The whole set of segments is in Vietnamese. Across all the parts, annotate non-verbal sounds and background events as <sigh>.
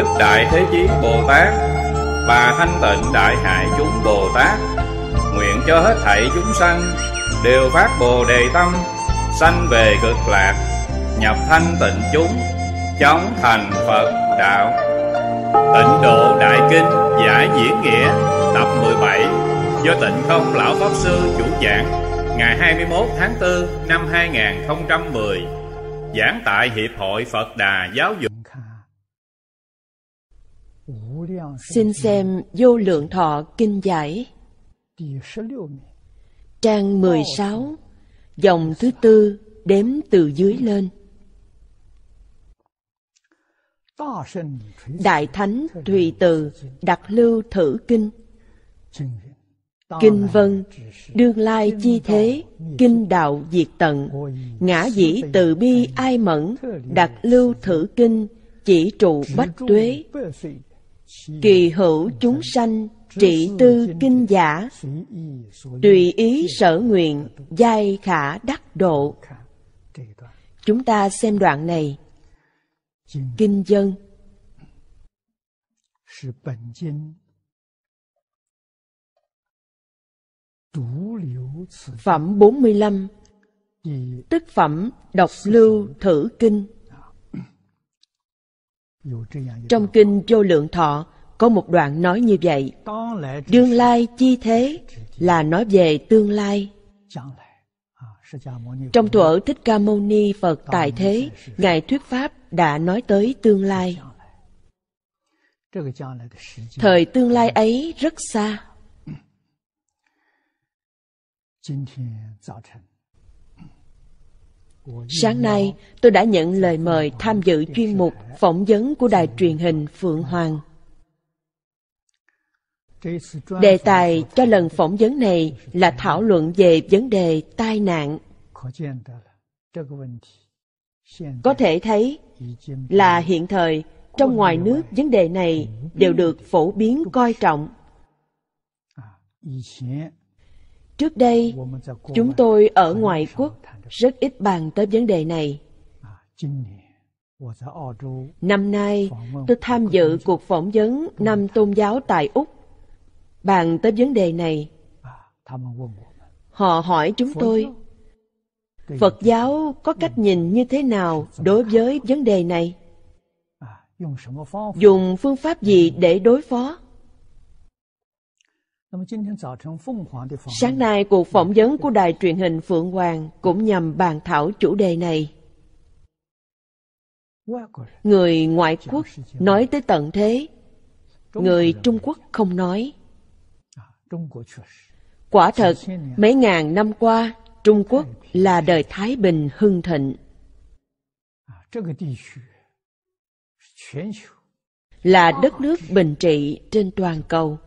đức đại thế chí bồ tát bà thanh tịnh đại hại chúng bồ tát nguyện cho hết thảy chúng sanh đều phát bồ đề tâm sanh về cực lạc nhập thanh tịnh chúng chóng thành phật đạo tịnh độ đại kinh giải diễn nghĩa tập 17 do tịnh không lão pháp sư chủ giảng ngày 21 tháng 4 năm 2010 giảng tại hiệp hội Phật Đà giáo dục Xin xem Vô Lượng Thọ Kinh Giải Trang 16 Dòng thứ tư đếm từ dưới lên Đại Thánh Thùy Từ Đặt Lưu Thử Kinh Kinh Vân Đương Lai Chi Thế Kinh Đạo Diệt Tận Ngã Dĩ Từ Bi Ai Mẫn Đặt Lưu Thử Kinh Chỉ Trụ Bách Tuế kỳ hữu chúng sanh trị tư kinh giả tùy ý sở nguyện giai khả đắc độ chúng ta xem đoạn này kinh dân phẩm 45 tức phẩm độc lưu thử kinh trong kinh Vô Lượng Thọ có một đoạn nói như vậy. Đương lai chi thế là nói về tương lai. À, Trong thuở Thích Ca Mâu Ni Phật Tại Thế, Ngài Thuyết Pháp đã nói tới tương lai. Thời tương lai ấy rất xa. Sáng nay, tôi đã nhận lời mời tham dự chuyên mục phỏng vấn của đài truyền hình Phượng Hoàng. Đề tài cho lần phỏng vấn này là thảo luận về vấn đề tai nạn. Có thể thấy là hiện thời trong ngoài nước vấn đề này đều được phổ biến coi trọng trước đây chúng tôi ở ngoại quốc rất ít bàn tới vấn đề này năm nay tôi tham dự cuộc phỏng vấn năm tôn giáo tại úc bàn tới vấn đề này họ hỏi chúng tôi phật giáo có cách nhìn như thế nào đối với vấn đề này dùng phương pháp gì để đối phó Sáng nay, cuộc phỏng vấn của đài truyền hình Phượng Hoàng cũng nhằm bàn thảo chủ đề này. Người ngoại quốc nói tới tận thế, người à, Trung Quốc không nói. Quả thật, mấy ngàn năm qua, Trung Quốc là đời Thái Bình hưng thịnh. À, là đất nước bình trị trên toàn cầu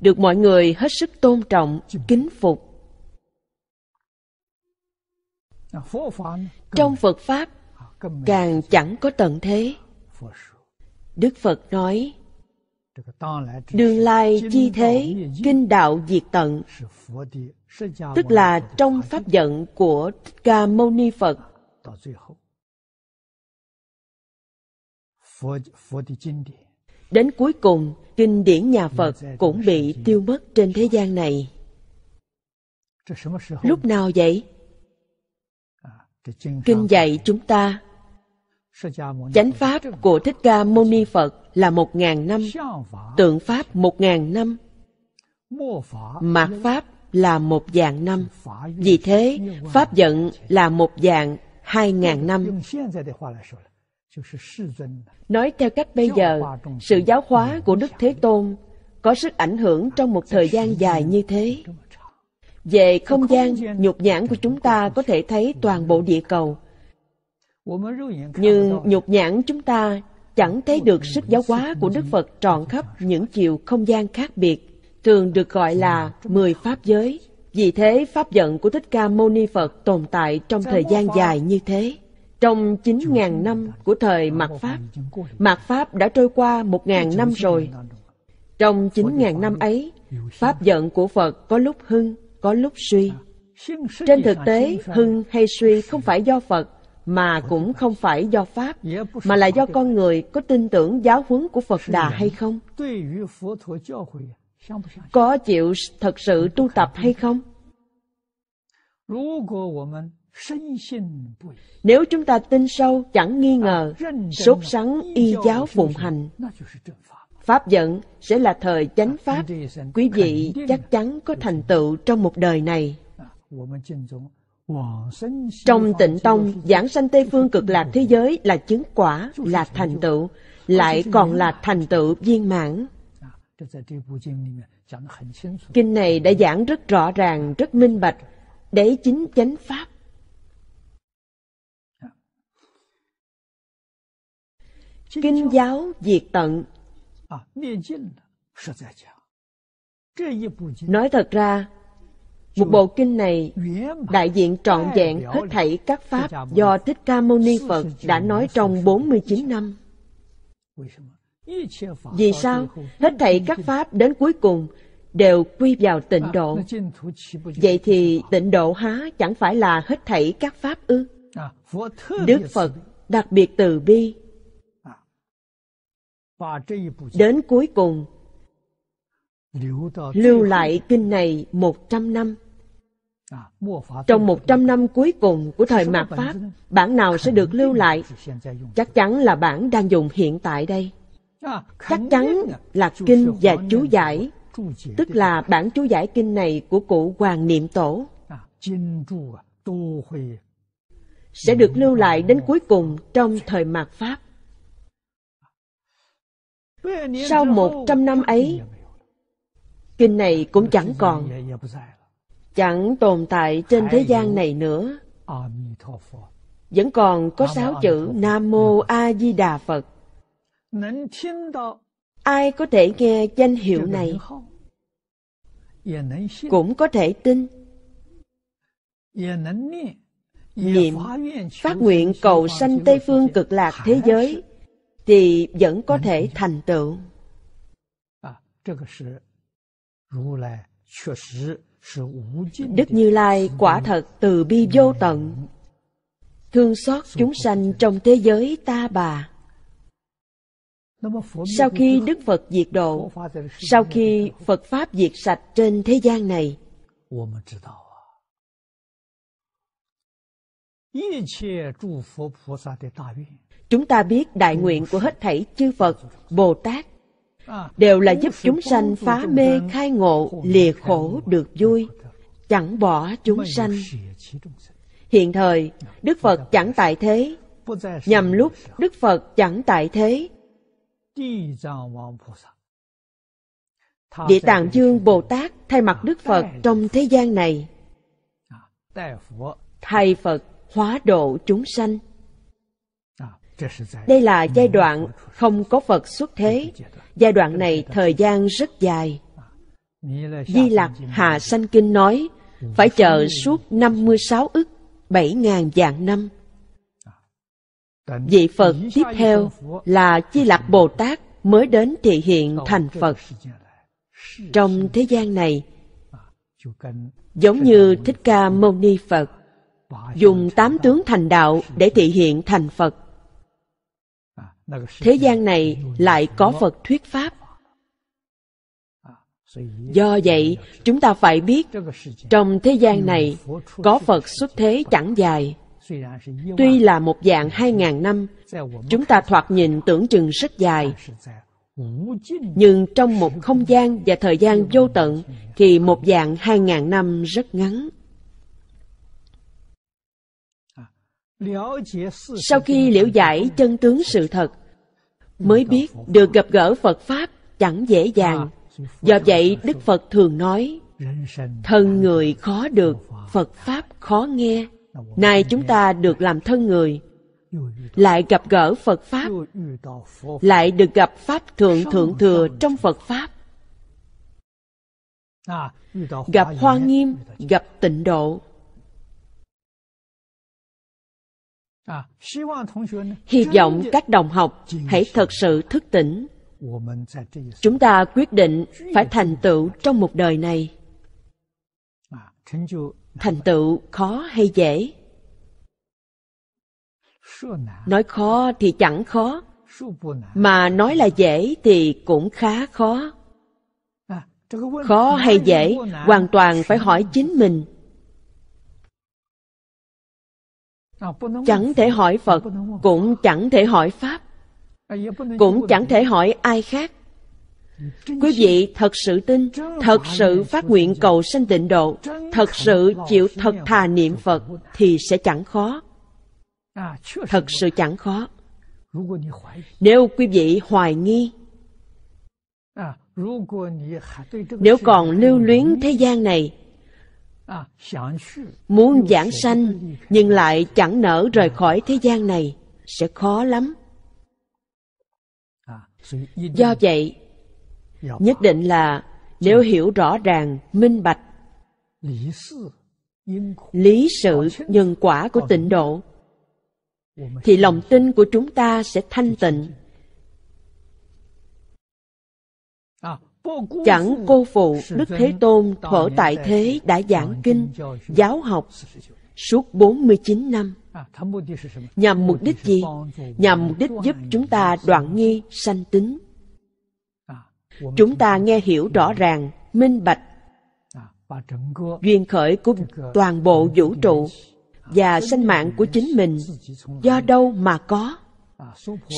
được mọi người hết sức tôn trọng kính phục à, trong phật pháp à, càng chẳng có tận thế đức phật nói đương lai chi thế kinh đạo diệt tận tức là trong pháp giận của thích ca mâu ni phật phật Đến cuối cùng, kinh điển nhà Phật cũng bị tiêu mất trên thế gian này. Lúc nào vậy? À, kinh dạy chúng ta Chánh Pháp của Thích Ca Mâu Ni Phật là một ngàn năm Tượng Pháp một ngàn năm Mạt Pháp là một dạng năm Vì thế, Pháp giận là một dạng hai ngàn năm Nói theo cách bây giờ, sự giáo hóa của Đức Thế Tôn có sức ảnh hưởng trong một thời gian dài như thế. Về không gian, nhục nhãn của chúng ta có thể thấy toàn bộ địa cầu. Nhưng nhục nhãn chúng ta chẳng thấy được sức giáo hóa của Đức Phật trọn khắp những chiều không gian khác biệt, thường được gọi là mười pháp giới. Vì thế, pháp giận của Thích Ca Mâu Ni Phật tồn tại trong thời gian dài như thế. Trong 9.000 năm của thời Mạt Pháp, Mạt Pháp đã trôi qua 1.000 năm rồi. Trong 9.000 năm ấy, Pháp giận của Phật có lúc hưng, có lúc suy. Dạ. Trên thực tế, hưng hay suy không phải do Phật, mà cũng không phải do Pháp, dạ, mà là do con người có tin tưởng giáo huấn của Phật Đà hay không? Có chịu thật sự tu tập hay không? Nếu chúng ta tin sâu chẳng nghi ngờ, à, sốt sắng y giáo phụng hành, Pháp giận sẽ là thời chánh à, Pháp. Quý vị chắc chắn có thành tựu trong một đời này. À, trong tịnh tông, giảng sanh Tây Phương cực lạc thế giới là chứng quả, là thành tựu, lại còn là thành tựu viên mãn. Kinh này đã giảng rất rõ ràng, rất minh bạch, đấy chính chánh Pháp. À, kinh giáo diệt tận nói thật ra một bộ kinh này đại diện trọn vẹn hết thảy các pháp do Thích Ca Mâu Ni Phật đã nói trong 49 năm. Vì sao? Hết thảy các pháp đến cuối cùng đều quy vào tịnh à, độ. Vậy thì tịnh độ há chẳng phải là hết thảy các pháp ư? À, Đức Phật đặc biệt từ bi Đến cuối cùng Lưu lại kinh này một trăm năm à, Trong một trăm năm cuối cùng của thời mạt Pháp Bản nào sẽ được lưu lại Chắc chắn là bản đang dùng hiện tại đây à, Chắc chắn là kinh và chú giải Tức là bản chú giải kinh này của cụ Hoàng Niệm Tổ à, Sẽ được lưu lại đến cuối cùng trong thời mạt Pháp sau một trăm năm ấy, kinh này cũng chẳng còn, chẳng tồn tại trên thế gian này nữa. Vẫn còn có sáu chữ Nam Mô A Di Đà Phật. Ai có thể nghe danh hiệu này cũng có thể tin niệm phát nguyện cầu sanh tây phương cực lạc thế giới thì vẫn có thể thành tựu đức như lai quả thật từ bi vô tận thương xót chúng sanh trong thế giới ta bà sau khi đức phật diệt độ sau khi phật pháp diệt sạch trên thế gian này tất cả chúng ta biết đại nguyện của hết thảy chư Phật, Bồ Tát đều là giúp chúng sanh phá mê khai ngộ lìa khổ được vui chẳng bỏ chúng sanh hiện thời đức phật chẳng tại thế nhằm lúc đức phật chẳng tại thế địa tạng dương bồ tát thay mặt đức phật trong thế gian này thay phật hóa độ chúng sanh đây là giai đoạn không có Phật xuất thế. Giai đoạn này thời gian rất dài. Di Lạc Hà Sanh Kinh nói, phải chờ suốt 56 ức, 7.000 vạn năm. Vị Phật tiếp theo là Di Lạc Bồ Tát mới đến thị hiện thành Phật. Trong thế gian này, giống như Thích Ca Mâu Ni Phật, dùng tám tướng thành đạo để thị hiện thành Phật thế gian này lại có phật thuyết pháp do vậy chúng ta phải biết trong thế gian này có phật xuất thế chẳng dài tuy là một dạng hai ngàn năm chúng ta thoạt nhìn tưởng chừng rất dài nhưng trong một không gian và thời gian vô tận thì một dạng hai ngàn năm rất ngắn sau khi liễu giải chân tướng sự thật mới biết được gặp gỡ Phật Pháp chẳng dễ dàng. Do vậy Đức Phật thường nói, thân người khó được, Phật Pháp khó nghe. Nay chúng ta được làm thân người, lại gặp gỡ Phật Pháp, lại được gặp Pháp Thượng Thượng Thừa trong Phật Pháp. Gặp Hoa Nghiêm, gặp tịnh độ, hy vọng các đồng học hãy thật sự thức tỉnh chúng ta quyết định phải thành tựu trong một đời này à, thành tựu khó hay dễ nói khó thì chẳng khó mà nói là dễ thì cũng khá khó à, khó hay dễ hoàn toàn phải hỏi chính mình chẳng thể hỏi phật cũng chẳng thể hỏi pháp cũng chẳng thể hỏi ai khác quý vị thật sự tin thật sự phát nguyện cầu sanh tịnh độ thật sự chịu thật thà niệm phật thì sẽ chẳng khó thật sự chẳng khó nếu quý vị hoài nghi nếu còn lưu luyến thế gian này Muốn giảng sanh nhưng lại chẳng nỡ rời ừ. khỏi thế gian này sẽ khó lắm. Do vậy, nhất định là nếu hiểu rõ ràng, minh bạch lý sự nhân quả của tịnh độ thì lòng tin của chúng ta sẽ thanh tịnh chẳng cô phụ Đức Thế Tôn thở tại thế đã giảng kinh, giáo học suốt 49 năm. Nhằm mục đích gì? Nhằm mục đích giúp chúng ta đoạn nghi sanh tính. Chúng ta nghe hiểu rõ ràng, minh bạch, duyên khởi của toàn bộ vũ trụ và sinh mạng của chính mình do đâu mà có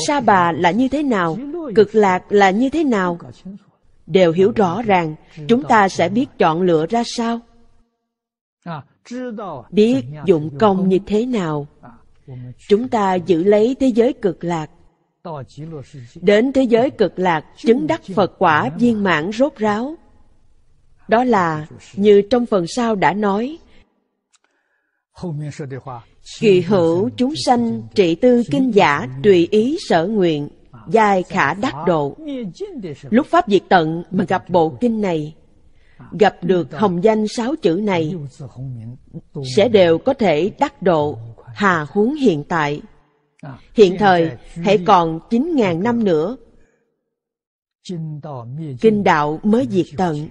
sa bà là như thế nào cực lạc là như thế nào đều hiểu ờ, rõ ràng chúng ta sẽ biết chọn lựa ra sao biết dụng công như thế nào à, chúng ta giữ lấy thế giới cực lạc đến thế giới cực lạc chứng đắc phật quả viên mãn rốt ráo à, đó là như trong phần sau đã nói kỳ hữu chúng sanh trị tư kinh giả tùy ý sở nguyện dài khả đắc độ. Lúc Pháp diệt tận mà gặp bộ kinh này, gặp được hồng danh sáu chữ này, sẽ đều có thể đắc độ hà huống hiện tại. Hiện thời, hãy còn chín ngàn năm nữa, kinh đạo mới diệt tận.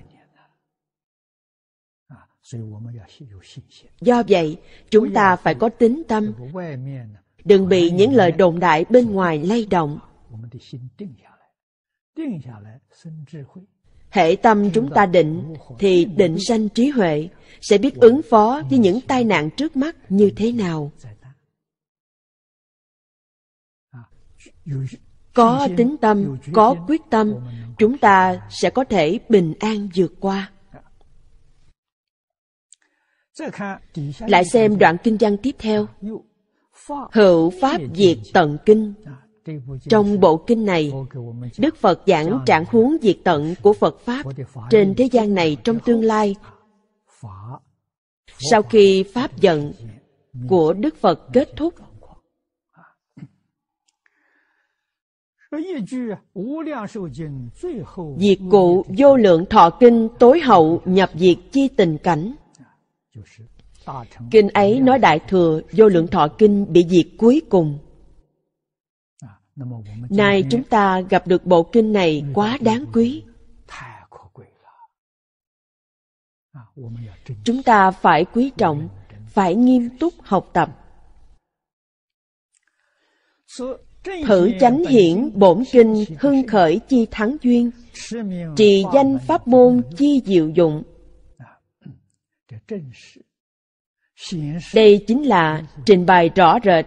Do vậy, chúng ta phải có tính tâm, đừng bị những lời đồn đại bên ngoài lay động Hệ tâm chúng ta định thì định sanh trí huệ sẽ biết ứng phó với những tai nạn trước mắt như thế nào. À, có tính tâm, có quyết tâm, chúng ta sẽ có thể bình an vượt qua. À. Lại xem đoạn kinh văn tiếp theo. Hữu Pháp Diệt Tận Kinh à. Trong bộ kinh này, Đức Phật giảng trạng huống diệt tận của Phật Pháp trên thế gian này trong tương lai. Sau khi Pháp giận của Đức Phật kết thúc, Diệt cụ vô lượng thọ kinh tối hậu nhập diệt chi tình cảnh dạ, dạ, dạ. Kinh ấy nói đại thừa vô lượng thọ kinh bị diệt cuối cùng Nay chúng ta gặp được bộ kinh này quá đáng quý. À, chúng ta phải quý trọng, phải nghiêm túc học tập. Thử chánh hiển bổn kinh hưng khởi chi thắng duyên, trì danh pháp môn chi diệu dụng. À, <clears throat> Đây chính là trình bày rõ rệt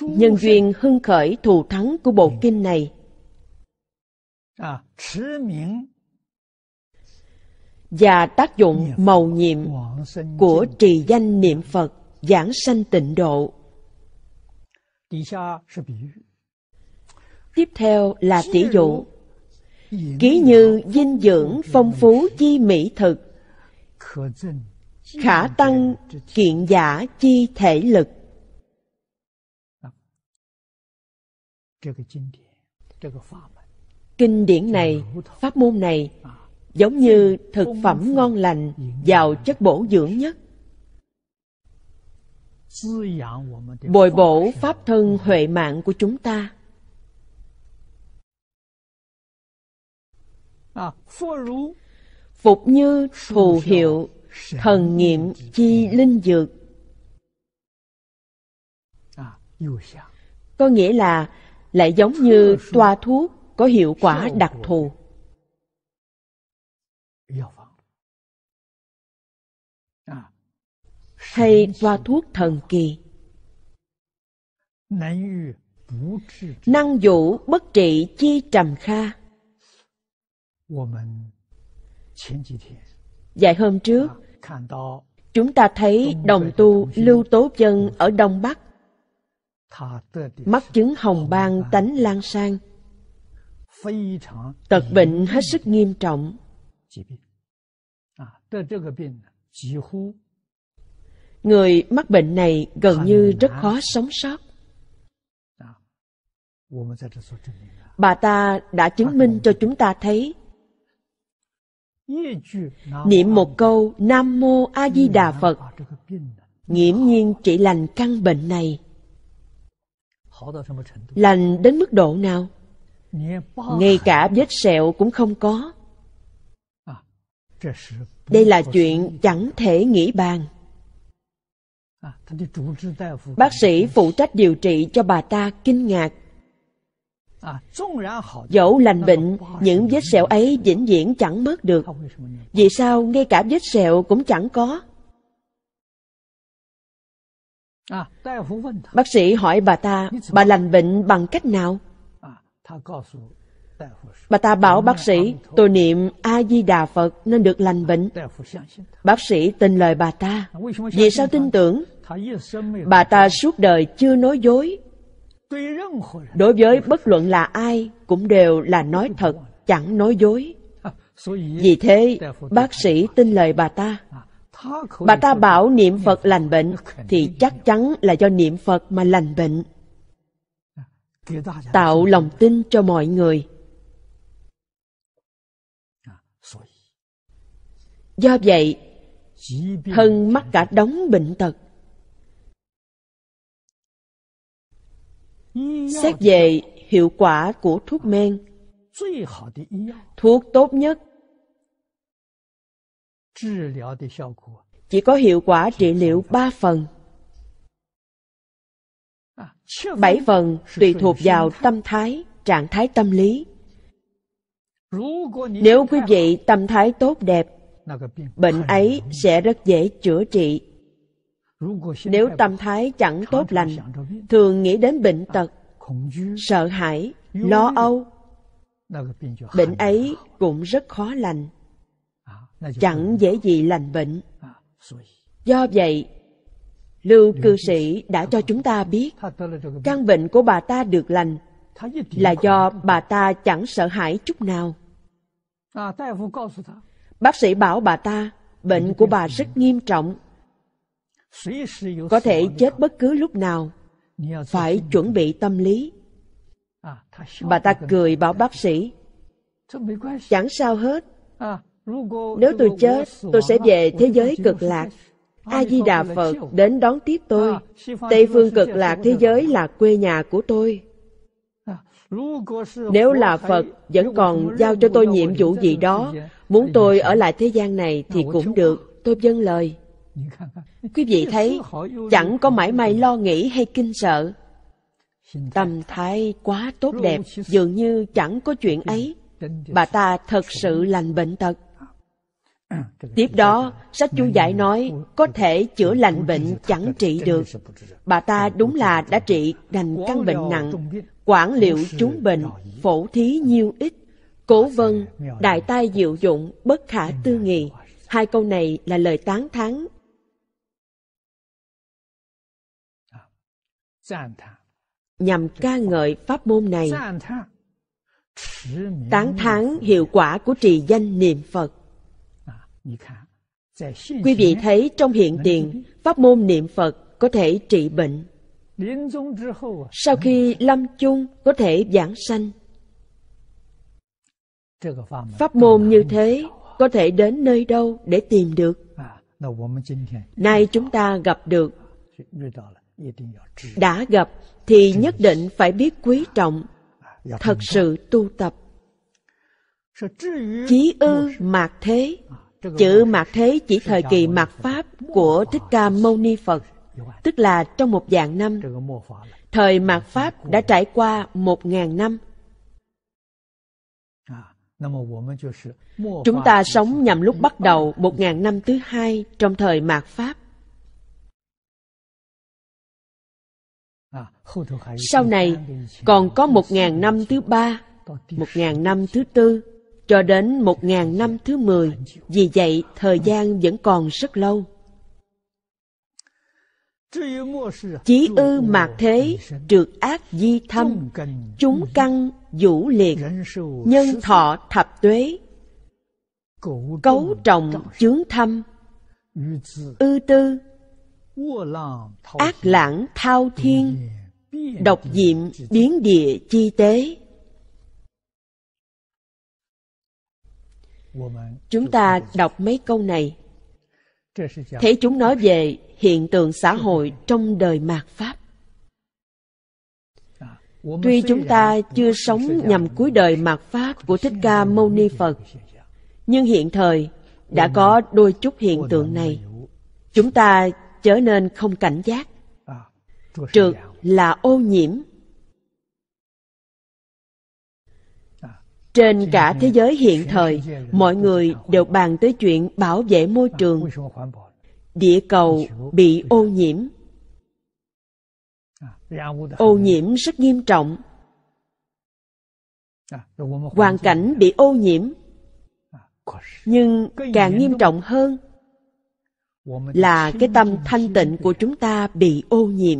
Nhân duyên hưng khởi thù thắng của bộ kinh này và tác dụng màu nhiệm của trì danh niệm Phật giảng sanh tịnh độ. Tiếp theo là tỷ dụ. Ký như dinh dưỡng phong phú chi mỹ thực, khả tăng kiện giả chi thể lực. Kinh điển này, pháp môn này giống như thực phẩm ngon lành, giàu chất bổ dưỡng nhất. Bồi bổ pháp thân huệ mạng của chúng ta. Phục như phù hiệu thần nghiệm chi linh dược. Có nghĩa là lại giống như toa thuốc có hiệu quả đặc thù hay toa thuốc thần kỳ năng dụ bất trị chi trầm kha vài hôm trước chúng ta thấy đồng tu lưu tố dân ở đông bắc mắc chứng hồng ban tánh lan sang tật bệnh hết sức nghiêm trọng người mắc bệnh này gần như rất khó sống sót bà ta đã chứng minh cho chúng ta thấy niệm một câu nam mô a di đà phật nghiễm nhiên trị lành căn bệnh này lành đến mức độ nào ngay cả vết sẹo cũng không có à, đây là chuyện chẳng thể nghĩ bàn à, bác sĩ phụ trách điều trị cho bà ta kinh ngạc à, dẫu lành bệnh những vết sẹo ấy vĩnh viễn chẳng mất được vì sao ngay cả vết sẹo cũng chẳng có À, bác sĩ hỏi bà ta, bà lành bệnh bằng cách nào? À, bà ta bảo bác sĩ, tôi niệm A-di-đà Phật nên được lành bệnh. Bác sĩ tin lời bà ta. À, Vì sao tin tưởng? Bà ta suốt đời chưa nói dối. Đối với bất luận là ai cũng đều là nói thật, chẳng nói dối. <laughs> Vì thế, bác sĩ tin lời bà ta. Bà ta bảo niệm Phật lành bệnh thì chắc chắn là do niệm Phật mà lành bệnh. Tạo lòng tin cho mọi người. Do vậy, Hân mắc cả đống bệnh tật. Xét về hiệu quả của thuốc men, thuốc tốt nhất chỉ có hiệu quả trị liệu ba phần. À, bảy phần tùy thuộc vào tâm thái, trạng thái tâm lý. Nếu quý vị tâm thái tốt đẹp, bệnh ấy sẽ rất dễ chữa trị. Nếu tâm thái chẳng tốt lành, thường nghĩ đến bệnh tật, sợ hãi, lo âu, bệnh ấy cũng rất khó lành chẳng dễ gì lành bệnh à, do vậy lưu cư sĩ đã cho chúng ta biết căn bệnh của bà ta được lành là do bà ta chẳng sợ hãi chút nào à, bác sĩ bảo bà ta bệnh của bà rất nghiêm trọng có thể chết bất cứ lúc nào phải chuẩn bị tâm lý à, bà ta cười bảo bác sĩ chẳng sao hết nếu tôi chết, tôi sẽ về thế giới cực lạc. A-di-đà Phật đến đón tiếp tôi. À, Tây phương cực lạc thế giới là quê nhà của tôi. À, Nếu là Phật vẫn còn giao cho tôi nhiệm vụ gì đó, muốn tôi ở lại thế gian này thì cũng được, tôi vâng lời. Quý vị thấy, chẳng có mãi may lo nghĩ hay kinh sợ. Tâm thái quá tốt đẹp, dường như chẳng có chuyện ấy. Bà ta thật sự lành bệnh tật. Tiếp đó, sách chú giải nói có thể chữa lành bệnh chẳng trị được. Bà ta đúng là đã trị đành căn bệnh nặng, quản liệu chúng bệnh, phổ thí nhiêu ít, cố vân, đại tai diệu dụng, bất khả tư nghị. Hai câu này là lời tán thán. Nhằm ca ngợi pháp môn này, tán thán hiệu quả của trì danh niệm Phật Quý vị thấy trong hiện tiền, pháp môn niệm Phật có thể trị bệnh. À. Sau khi lâm chung có thể giảng sanh. Pháp môn như thế à. có thể đến nơi đâu để tìm được. À, Nay chúng ta gặp được. Đã gặp thì nhất định phải biết quý trọng, thật sự tu tập. Chí ư mạc thế Chữ mạt thế chỉ thời kỳ mạt Pháp của Thích Ca Mâu Ni Phật, tức là trong một vạn năm. Thời mạt Pháp đã trải qua một ngàn năm. Chúng ta sống nhằm lúc bắt đầu một ngàn năm thứ hai trong thời mạt Pháp. Sau này còn có một ngàn năm thứ ba, một ngàn năm thứ tư, cho đến một ngàn năm thứ mười vì vậy thời gian vẫn còn rất lâu Chí ư mạc thế, trượt ác di thâm, chúng căn vũ liệt, nhân thọ thập tuế, cấu trọng chướng thâm, ư tư, ác lãng thao thiên, độc diệm biến địa chi tế. chúng ta đọc mấy câu này thấy chúng nói về hiện tượng xã hội trong đời mạt pháp tuy chúng ta chưa sống nhằm cuối đời mạt pháp của thích ca mâu ni phật nhưng hiện thời đã có đôi chút hiện tượng này chúng ta chớ nên không cảnh giác trượt là ô nhiễm trên cả thế giới hiện thời mọi người đều bàn tới chuyện bảo vệ môi trường địa cầu bị ô nhiễm à, ô nhiễm rất nghiêm trọng à, hoàn cảnh bị ô nhiễm à, nhưng càng nghiêm trọng hơn là cái tâm thanh tịnh của chúng ta bị ô nhiễm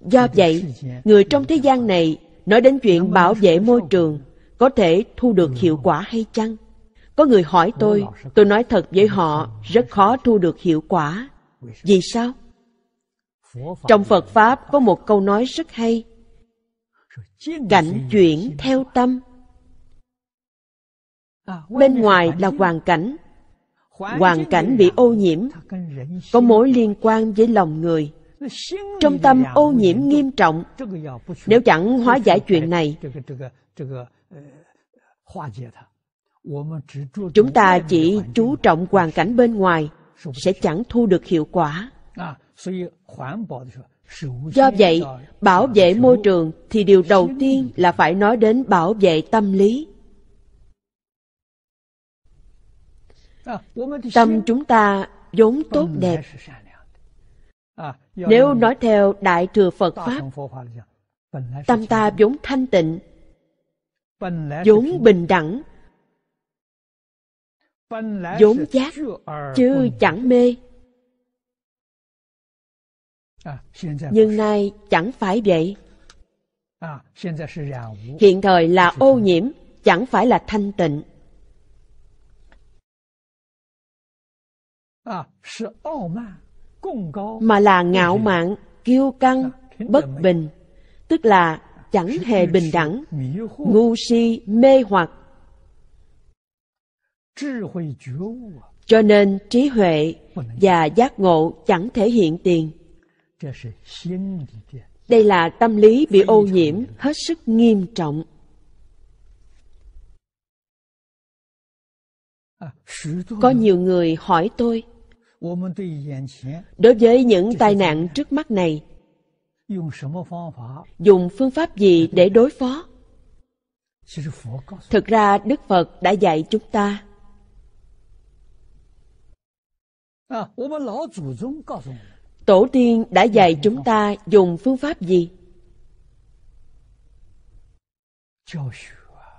do vậy người trong thế gian này nói đến chuyện bảo vệ môi trường có thể thu được hiệu quả hay chăng? Có người hỏi tôi, tôi nói thật với họ rất khó thu được hiệu quả. Vì sao? Trong Phật Pháp có một câu nói rất hay. Cảnh chuyển theo tâm. Bên ngoài là hoàn cảnh. Hoàn cảnh bị ô nhiễm, có mối liên quan với lòng người trong tâm ô nhiễm nghiêm trọng nếu chẳng hóa giải chuyện này chúng ta chỉ chú trọng hoàn cảnh bên ngoài sẽ chẳng thu được hiệu quả do vậy bảo vệ môi trường thì điều đầu tiên là phải nói đến bảo vệ tâm lý tâm chúng ta vốn tốt đẹp nếu nói theo Đại Thừa Phật Pháp, tâm ta vốn thanh tịnh, vốn bình đẳng, vốn giác, chứ chẳng mê. Nhưng nay chẳng phải vậy. Hiện thời là ô nhiễm, chẳng phải là thanh tịnh mà là ngạo mạn kiêu căng bất bình tức là chẳng hề bình đẳng ngu si mê hoặc cho nên trí huệ và giác ngộ chẳng thể hiện tiền đây là tâm lý bị ô nhiễm hết sức nghiêm trọng à, có nhiều người hỏi tôi Đối với những tai nạn trước mắt này, dùng phương pháp gì để đối phó? Thực ra Đức Phật đã dạy chúng ta. Tổ tiên đã dạy chúng ta dùng phương pháp gì?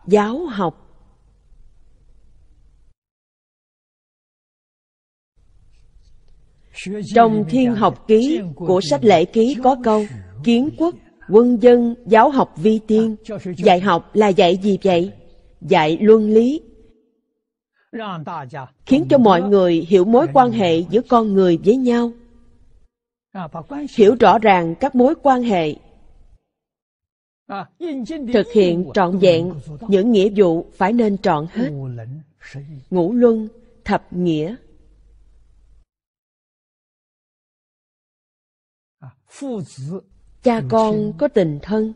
Giáo học Trong thiên học ký của sách lễ ký có câu Kiến quốc, quân dân, giáo học vi tiên Dạy học là dạy gì vậy? Dạy luân lý Khiến cho mọi người hiểu mối quan hệ giữa con người với nhau Hiểu rõ ràng các mối quan hệ Thực hiện trọn vẹn những nghĩa vụ phải nên trọn hết Ngũ luân, thập nghĩa Cha con có tình thân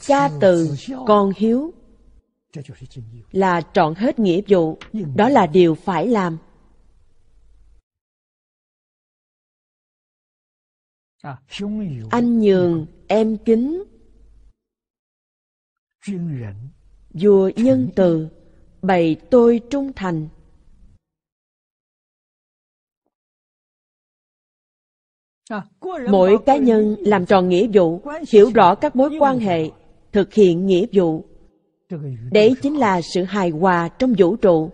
Cha từ con hiếu Là trọn hết nghĩa vụ Đó là điều phải làm Anh nhường em kính Vua nhân từ bày tôi trung thành mỗi cá nhân làm tròn nghĩa vụ hiểu rõ các mối quan hệ thực hiện nghĩa vụ đấy chính là sự hài hòa trong vũ trụ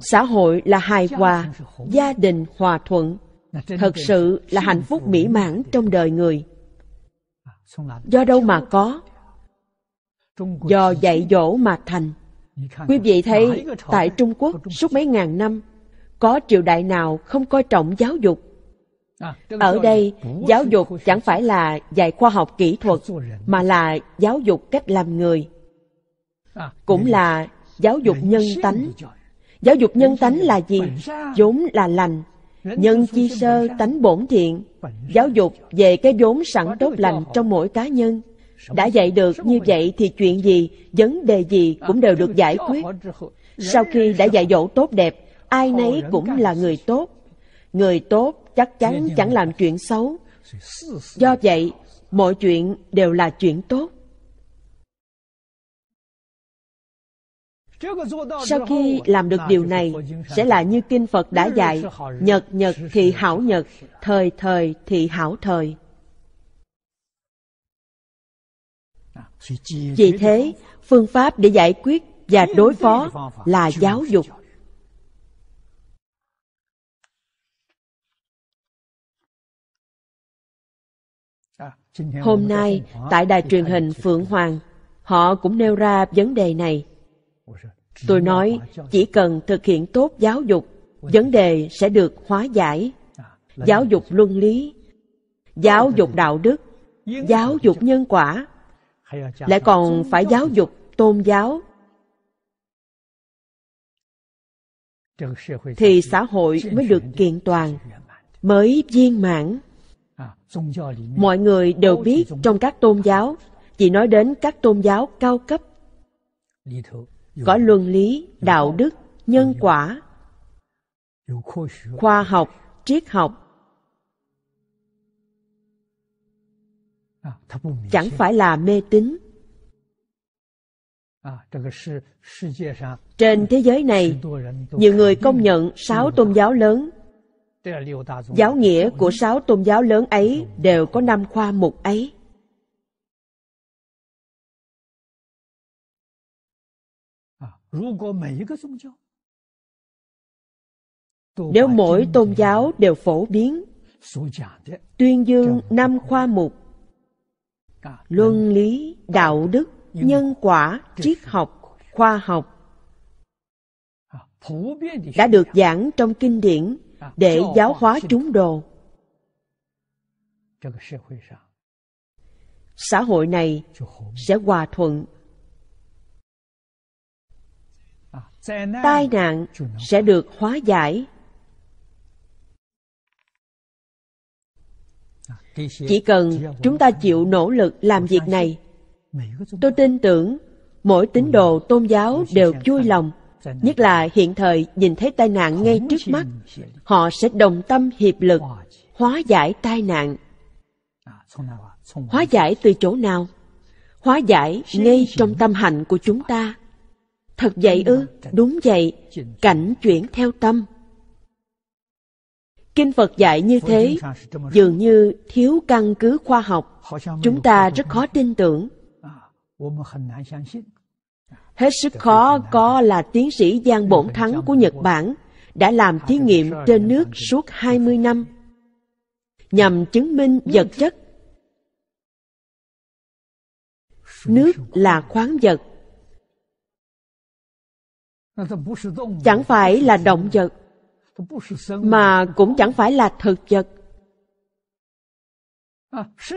xã hội là hài hòa gia đình hòa thuận thật sự là hạnh phúc mỹ mãn trong đời người do đâu mà có do dạy dỗ mà thành quý vị thấy tại trung quốc suốt mấy ngàn năm có triều đại nào không coi trọng giáo dục À, ở đây giáo dục chẳng phải là dạy khoa học kỹ thuật mà là giáo dục cách làm người à, cũng là giáo dục nhân tánh giáo dục nhân tánh là gì vốn là lành nhân chi sơ tánh bổn thiện giáo dục về cái vốn sẵn tốt lành trong mỗi cá nhân đã dạy được như vậy thì chuyện gì vấn đề gì à, cũng đều được giải quyết sau khi đã dạy dỗ tốt đẹp ai nấy cũng là người tốt người tốt chắc chắn chẳng làm chuyện xấu do vậy mọi chuyện đều là chuyện tốt sau khi làm được điều này sẽ là như kinh phật đã dạy nhật nhật thì hảo nhật thời thời thì hảo thời vì thế phương pháp để giải quyết và đối phó là giáo dục Hôm nay, tại đài truyền hình Phượng Hoàng, họ cũng nêu ra vấn đề này. Tôi nói, chỉ cần thực hiện tốt giáo dục, vấn đề sẽ được hóa giải. Giáo dục luân lý, giáo dục đạo đức, giáo dục nhân quả, lại còn phải giáo dục tôn giáo. Thì xã hội mới được kiện toàn, mới viên mãn. Ờ, mọi người đều biết trong các tôn giáo chỉ nói đến các tôn giáo cao cấp có luân lý đạo đức nhân quả khoa học triết học ờ, chẳng phải là mê tín trên thế giới này nhiều người công nhận sáu tôn giáo lớn Giáo nghĩa của sáu tôn giáo lớn ấy đều có năm khoa mục ấy. À, Nếu mỗi tôn giáo đều phổ biến, tuyên dương năm khoa mục, à, luân lý, đạo ờ, đức, nhân quả, triết học, khoa học, à, đã được giảng trong kinh điển để giáo hóa chúng đồ xã hội này sẽ hòa thuận à, tai nạn sẽ được hóa giải à, chỉ cần chúng ta chịu nỗ lực làm việc này tôi tin tưởng mỗi tín đồ tôn giáo đều vui lòng nhất là hiện thời nhìn thấy tai nạn ngay trước mắt họ sẽ đồng tâm hiệp lực hóa giải tai nạn à, hóa giải từ chỗ nào hóa giải ngay trong tâm hạnh của chúng ta thật vậy ư đúng vậy cảnh chuyển theo tâm kinh phật dạy như thế dường như thiếu căn cứ khoa học chúng ta rất khó tin tưởng à, hết sức khó có là tiến sĩ Giang Bổn Thắng của Nhật Bản đã làm thí nghiệm trên nước suốt 20 năm nhằm chứng minh vật chất. Nước là khoáng vật. Chẳng phải là động vật, mà cũng chẳng phải là thực vật.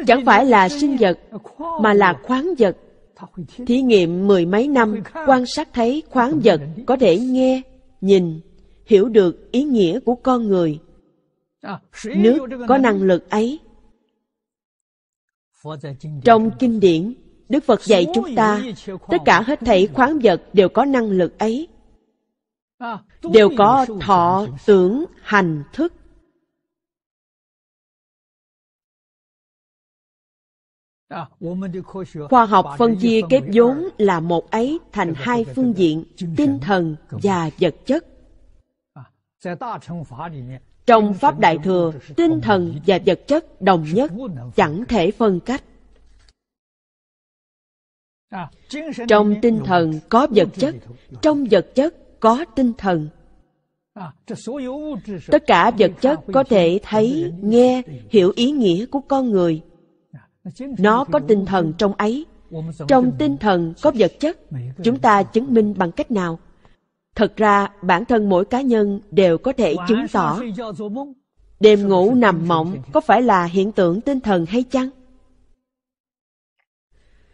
Chẳng phải là sinh vật, mà là khoáng vật Thí nghiệm mười mấy năm, quan sát thấy khoáng vật có thể nghe, nhìn, hiểu được ý nghĩa của con người. À, Nước có năng lực ấy. Trong kinh điển, Đức Phật dạy chúng ta, tất cả hết thảy khoáng vật đều có năng lực ấy. À, đều có thọ, tưởng, hành, thức. À, Khoa học phân chia kép vốn là một ấy thành hai phương diện, tinh thần và vật chất. À, trong Pháp Đại Thừa, tinh thần và vật chất đồng nhất, chẳng thể phân cách. À, trong tinh thần có vật chất, trong vật chất có tinh thần. Tất cả vật chất có thể thấy, nghe, hiểu ý nghĩa của con người nó có tinh thần trong ấy trong tinh thần có vật chất chúng ta chứng minh bằng cách nào thật ra bản thân mỗi cá nhân đều có thể chứng tỏ đêm ngủ nằm mộng có phải là hiện tượng tinh thần hay chăng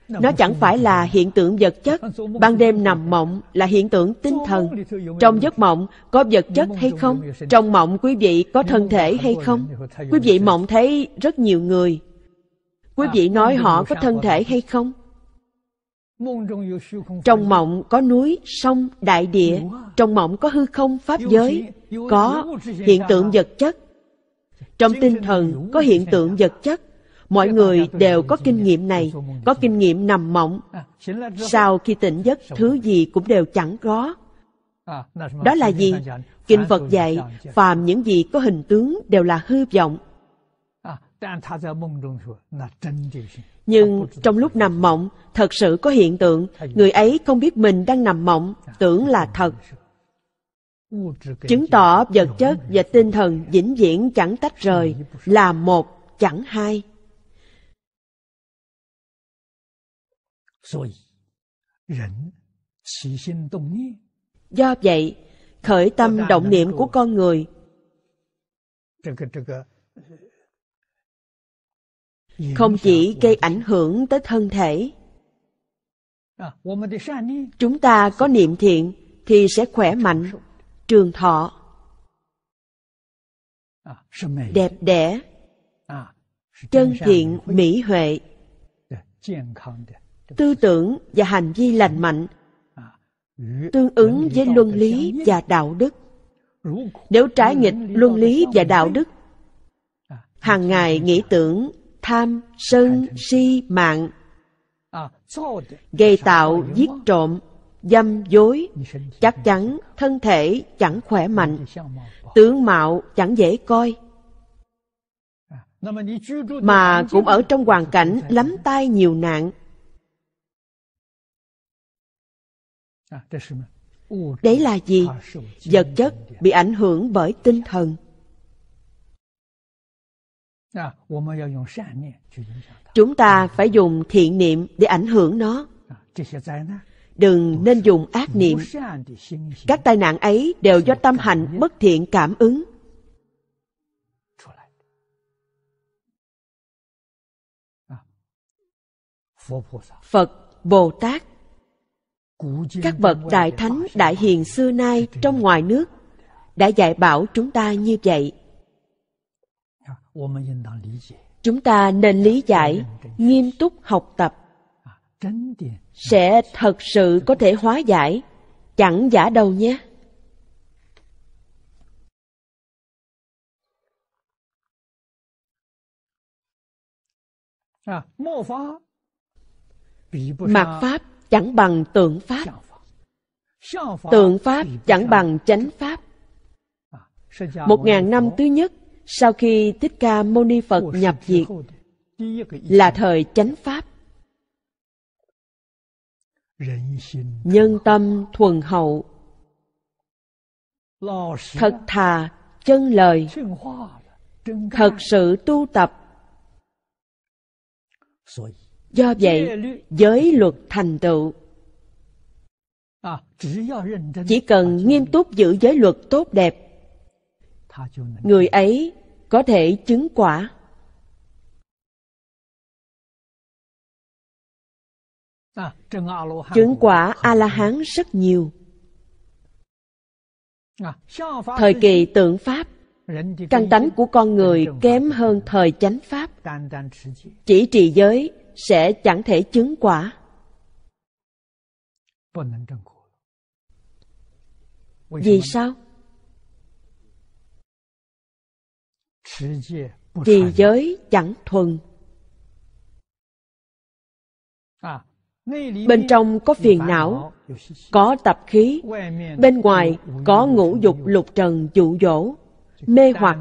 nó chẳng phải là hiện tượng vật chất ban đêm nằm mộng là hiện tượng tinh thần trong giấc mộng có vật chất hay không trong mộng quý vị có thân thể hay không quý vị mộng thấy rất nhiều người quý vị nói họ có thân thể hay không trong mộng có núi sông đại địa trong mộng có hư không pháp giới có hiện tượng vật chất trong tinh thần có hiện tượng vật chất mọi người đều có kinh nghiệm này có kinh nghiệm nằm mộng sau khi tỉnh giấc thứ gì cũng đều chẳng có đó là gì kinh phật dạy phàm những gì có hình tướng đều là hư vọng nhưng trong lúc nằm mộng, thật sự có hiện tượng, người ấy không biết mình đang nằm mộng, tưởng là thật. Chứng tỏ vật chất và tinh thần vĩnh viễn chẳng tách rời, là một, chẳng hai. Do vậy, khởi tâm động niệm của con người không chỉ gây ảnh hưởng tới thân thể chúng ta có niệm thiện thì sẽ khỏe mạnh trường thọ đẹp đẽ chân thiện mỹ huệ tư tưởng và hành vi lành mạnh tương ứng với luân lý và đạo đức nếu trái nghịch luân lý và đạo đức hàng ngày nghĩ tưởng tham sân si mạng gây tạo giết trộm dâm dối chắc chắn thân thể chẳng khỏe mạnh tướng mạo chẳng dễ coi mà cũng ở trong hoàn cảnh lắm tai nhiều nạn đấy là gì vật chất bị ảnh hưởng bởi tinh thần Chúng ta phải dùng thiện niệm để ảnh hưởng nó. Đừng nên dùng ác niệm. Các tai nạn ấy đều do tâm hành bất thiện cảm ứng. Phật, Bồ Tát, các bậc đại thánh, đại hiền xưa nay trong ngoài nước đã dạy bảo chúng ta như vậy chúng ta nên lý giải nghiêm túc học tập sẽ thật sự có thể hóa giải chẳng giả đâu nhé à, mạt pháp chẳng bằng tượng pháp tượng pháp chẳng bằng chánh pháp à, một ngàn năm thứ nhất sau khi Thích Ca Mâu Ni Phật nhập diệt, là thời chánh Pháp. Nhân tâm thuần hậu, thật thà, chân lời, thật sự tu tập. Do vậy, giới luật thành tựu. À, chỉ cần nghiêm túc giữ giới luật tốt đẹp người ấy có thể chứng quả chứng quả a la hán rất nhiều thời kỳ tượng pháp căn tánh của con người kém hơn thời chánh pháp chỉ trì giới sẽ chẳng thể chứng quả vì sao trì giới chẳng thuần à, bên trong có phiền não có tập khí bên ngoài có ngũ dục lục trần dụ dỗ mê hoặc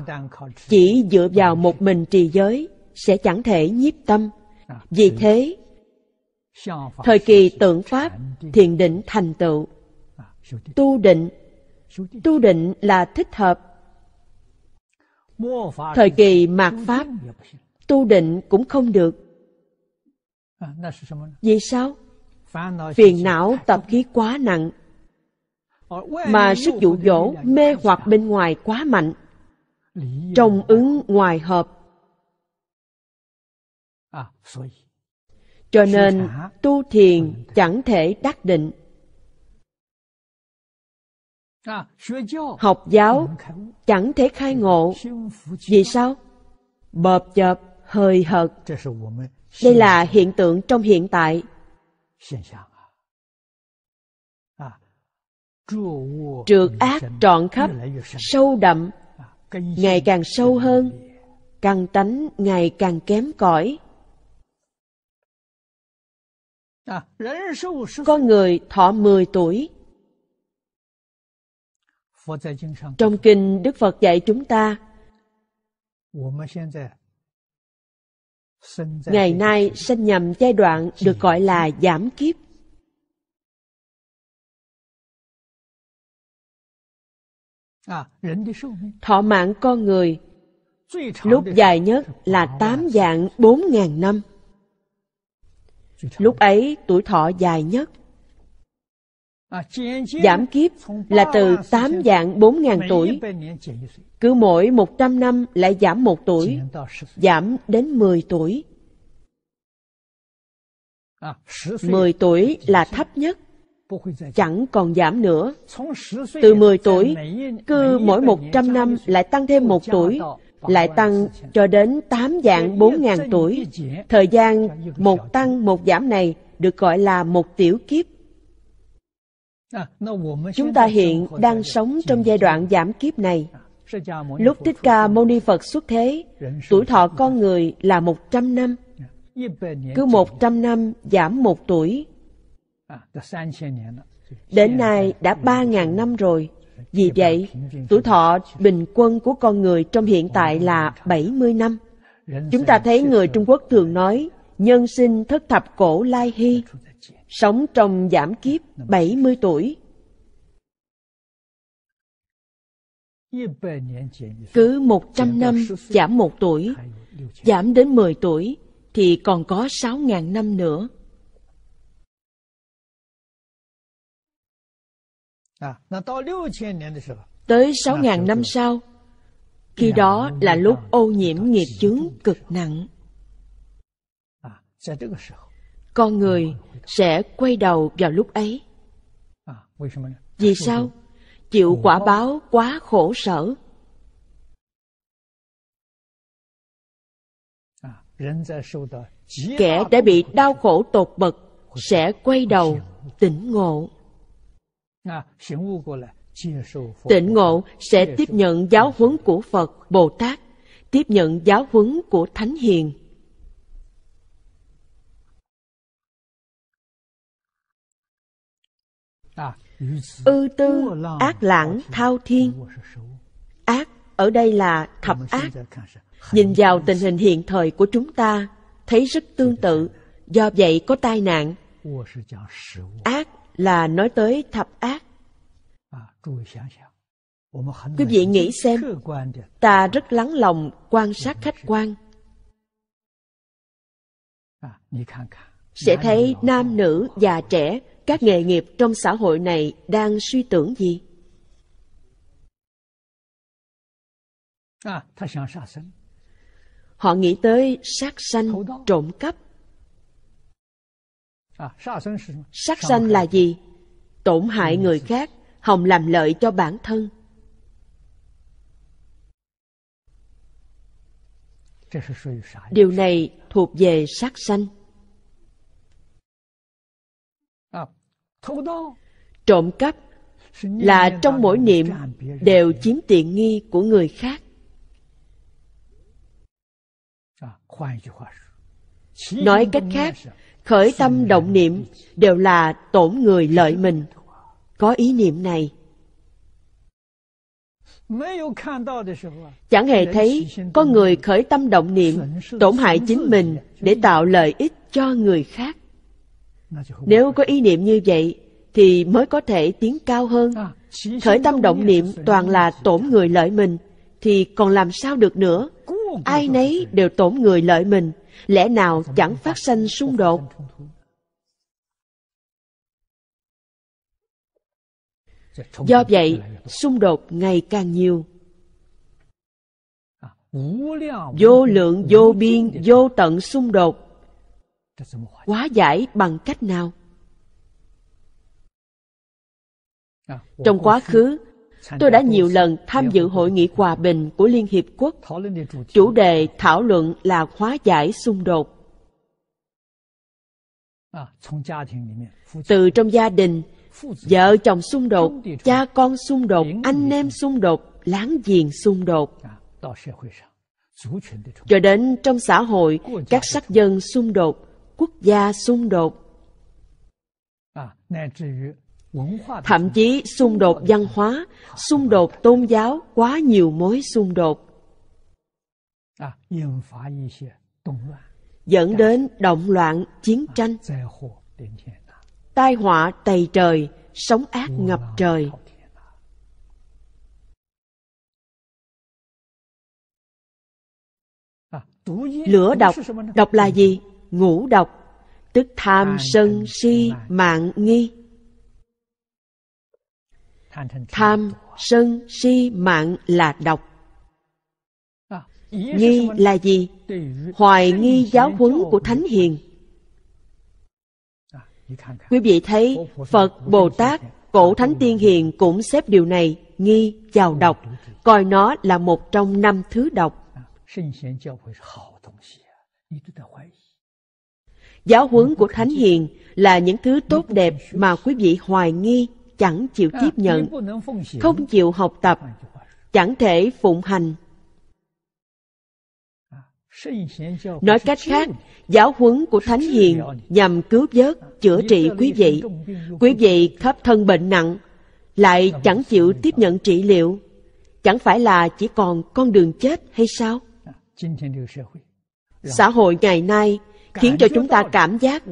chỉ dựa vào một mình trì giới sẽ chẳng thể nhiếp tâm à, vì thế thời kỳ tượng pháp thiền định thành tựu à, tu định tu định là thích hợp Thời kỳ mạt Pháp, tu định cũng không được. Vì sao? Phiền não tập khí quá nặng, mà sức dụ dỗ mê hoặc bên ngoài quá mạnh, trong ứng ngoài hợp. Cho nên tu thiền chẳng thể đắc định. À, học giáo chẳng thể khai ngộ vì sao bợp chợp hời hợt đây là hiện tượng trong hiện tại à, trượt ác trọn khắp sâu đậm à, ngày càng sâu hơn càng tánh ngày càng kém cỏi con người thọ 10 tuổi trong kinh Đức Phật dạy chúng ta Ngày nay sinh nhầm giai đoạn được gọi là giảm kiếp. À, thọ mạng con người lúc dài nhất là tám dạng bốn ngàn năm. Lúc ấy tuổi thọ dài nhất À, giảm kiếp là từ 8 dạng 4 ngàn tuổi. Cứ mỗi 100 năm lại giảm một tuổi, giảm đến 10 tuổi. 10 à, tuổi là thấp nhất, chẳng còn giảm nữa. Từ 10 tuổi, cứ mỗi 100 năm lại tăng thêm một tuổi, lại tăng cho đến 8 dạng 4 ngàn tuổi. Thời gian một tăng một giảm này được gọi là một tiểu kiếp. À, chúng ta hiện đang sống trong giai đoạn giảm kiếp này. À, Lúc Thích Ca Mâu Ni Phật xuất thế, tuổi thọ con người là 100 năm. À, Cứ 100 năm giảm một tuổi. Đến nay đã 3.000 năm rồi. Vì vậy, tuổi thọ bình quân của con người trong hiện tại là 70 năm. Chúng ta thấy người Trung Quốc thường nói, nhân sinh thất thập cổ lai hy. Sống trong giảm kiếp 70 tuổi Cứ 100 năm giảm một tuổi Giảm đến 10 tuổi Thì còn có 6.000 năm nữa Tới 6.000 năm sau Khi đó là lúc ô nhiễm nghiệp chướng cực nặng con người sẽ quay đầu vào lúc ấy à, vì sao chịu quả báo quá khổ sở à, kẻ đã bị đau khổ tột bậc sẽ quay đầu tỉnh ngộ à, tỉnh ngộ sẽ tiếp nhận giáo huấn của phật bồ tát tiếp nhận giáo huấn của thánh hiền ư tư ác lãng thao thiên ác ở đây là thập ác nhìn vào tình hình hiện thời của chúng ta thấy rất tương tự do vậy có tai nạn ác là nói tới thập ác quý vị nghĩ xem ta rất lắng lòng quan sát khách quan sẽ thấy nam nữ già trẻ các nghề nghiệp trong xã hội này đang suy tưởng gì à, họ nghĩ tới sát sanh trộm cắp à, sát sanh là gì tổn hại người khác hòng làm lợi cho bản thân điều này thuộc về sát sanh Trộm cắp là trong mỗi niệm đều chiếm tiện nghi của người khác. À, Nói cách khác, à? khởi tâm động niệm đều là tổn người lợi mình. Có ý niệm này. Chẳng hề thấy có người khởi tâm động niệm tổn hại chính mình để tạo lợi ích cho người khác. Nếu có ý niệm như vậy, thì mới có thể tiến cao hơn. À, Khởi tâm động niệm toàn là tổn người lợi mình, thì còn làm sao được nữa? Ai nấy đều tổn người lợi mình, lẽ nào chẳng phát sinh xung đột? Do vậy, xung đột ngày càng nhiều. À, vô lượng vô biên, vô tận xung đột hóa giải bằng cách nào à, trong quá khứ tôi đã nhiều lần tham dự hội nghị hòa bình của liên hiệp quốc chủ đề thảo luận là hóa giải xung đột từ à, trong gia đình vợ chồng xung đột cha con xung đột anh em xung đột láng giềng xung đột cho đến trong xã hội các sắc dân xung đột quốc gia xung đột à, thậm chí xung đột văn hóa xung đột tôn giáo quá nhiều mối xung đột à, dẫn đến động loạn chiến à, tranh tai họa tày trời sống ác ngập trời lửa độc độc là gì ngũ độc, tức tham sân si mạng nghi. Tham sân si mạng là độc. À, nghi là gì? Hoài nghi giáo huấn của Thánh Hiền. À, Quý vị thấy Phật, Bồ Tát, Cổ Thánh Tiên Hiền cũng xếp điều này nghi vào độc, coi nó là một trong năm thứ độc. À, Giáo huấn của Thánh Hiền là những thứ tốt đẹp mà quý vị hoài nghi, chẳng chịu dạ, tiếp nhận, không chịu học tập, chẳng thể phụng hành. À, Nói cách khác, giáo huấn của Thánh Hiền nhằm cứu vớt, à, chữa trị quý vị. Quý vị khắp thân bệnh nặng, lại chẳng chịu tiếp nhận trị liệu. Chẳng phải là chỉ còn con đường chết hay sao? À, Xã hội ngày nay khiến cho chúng ta cảm giác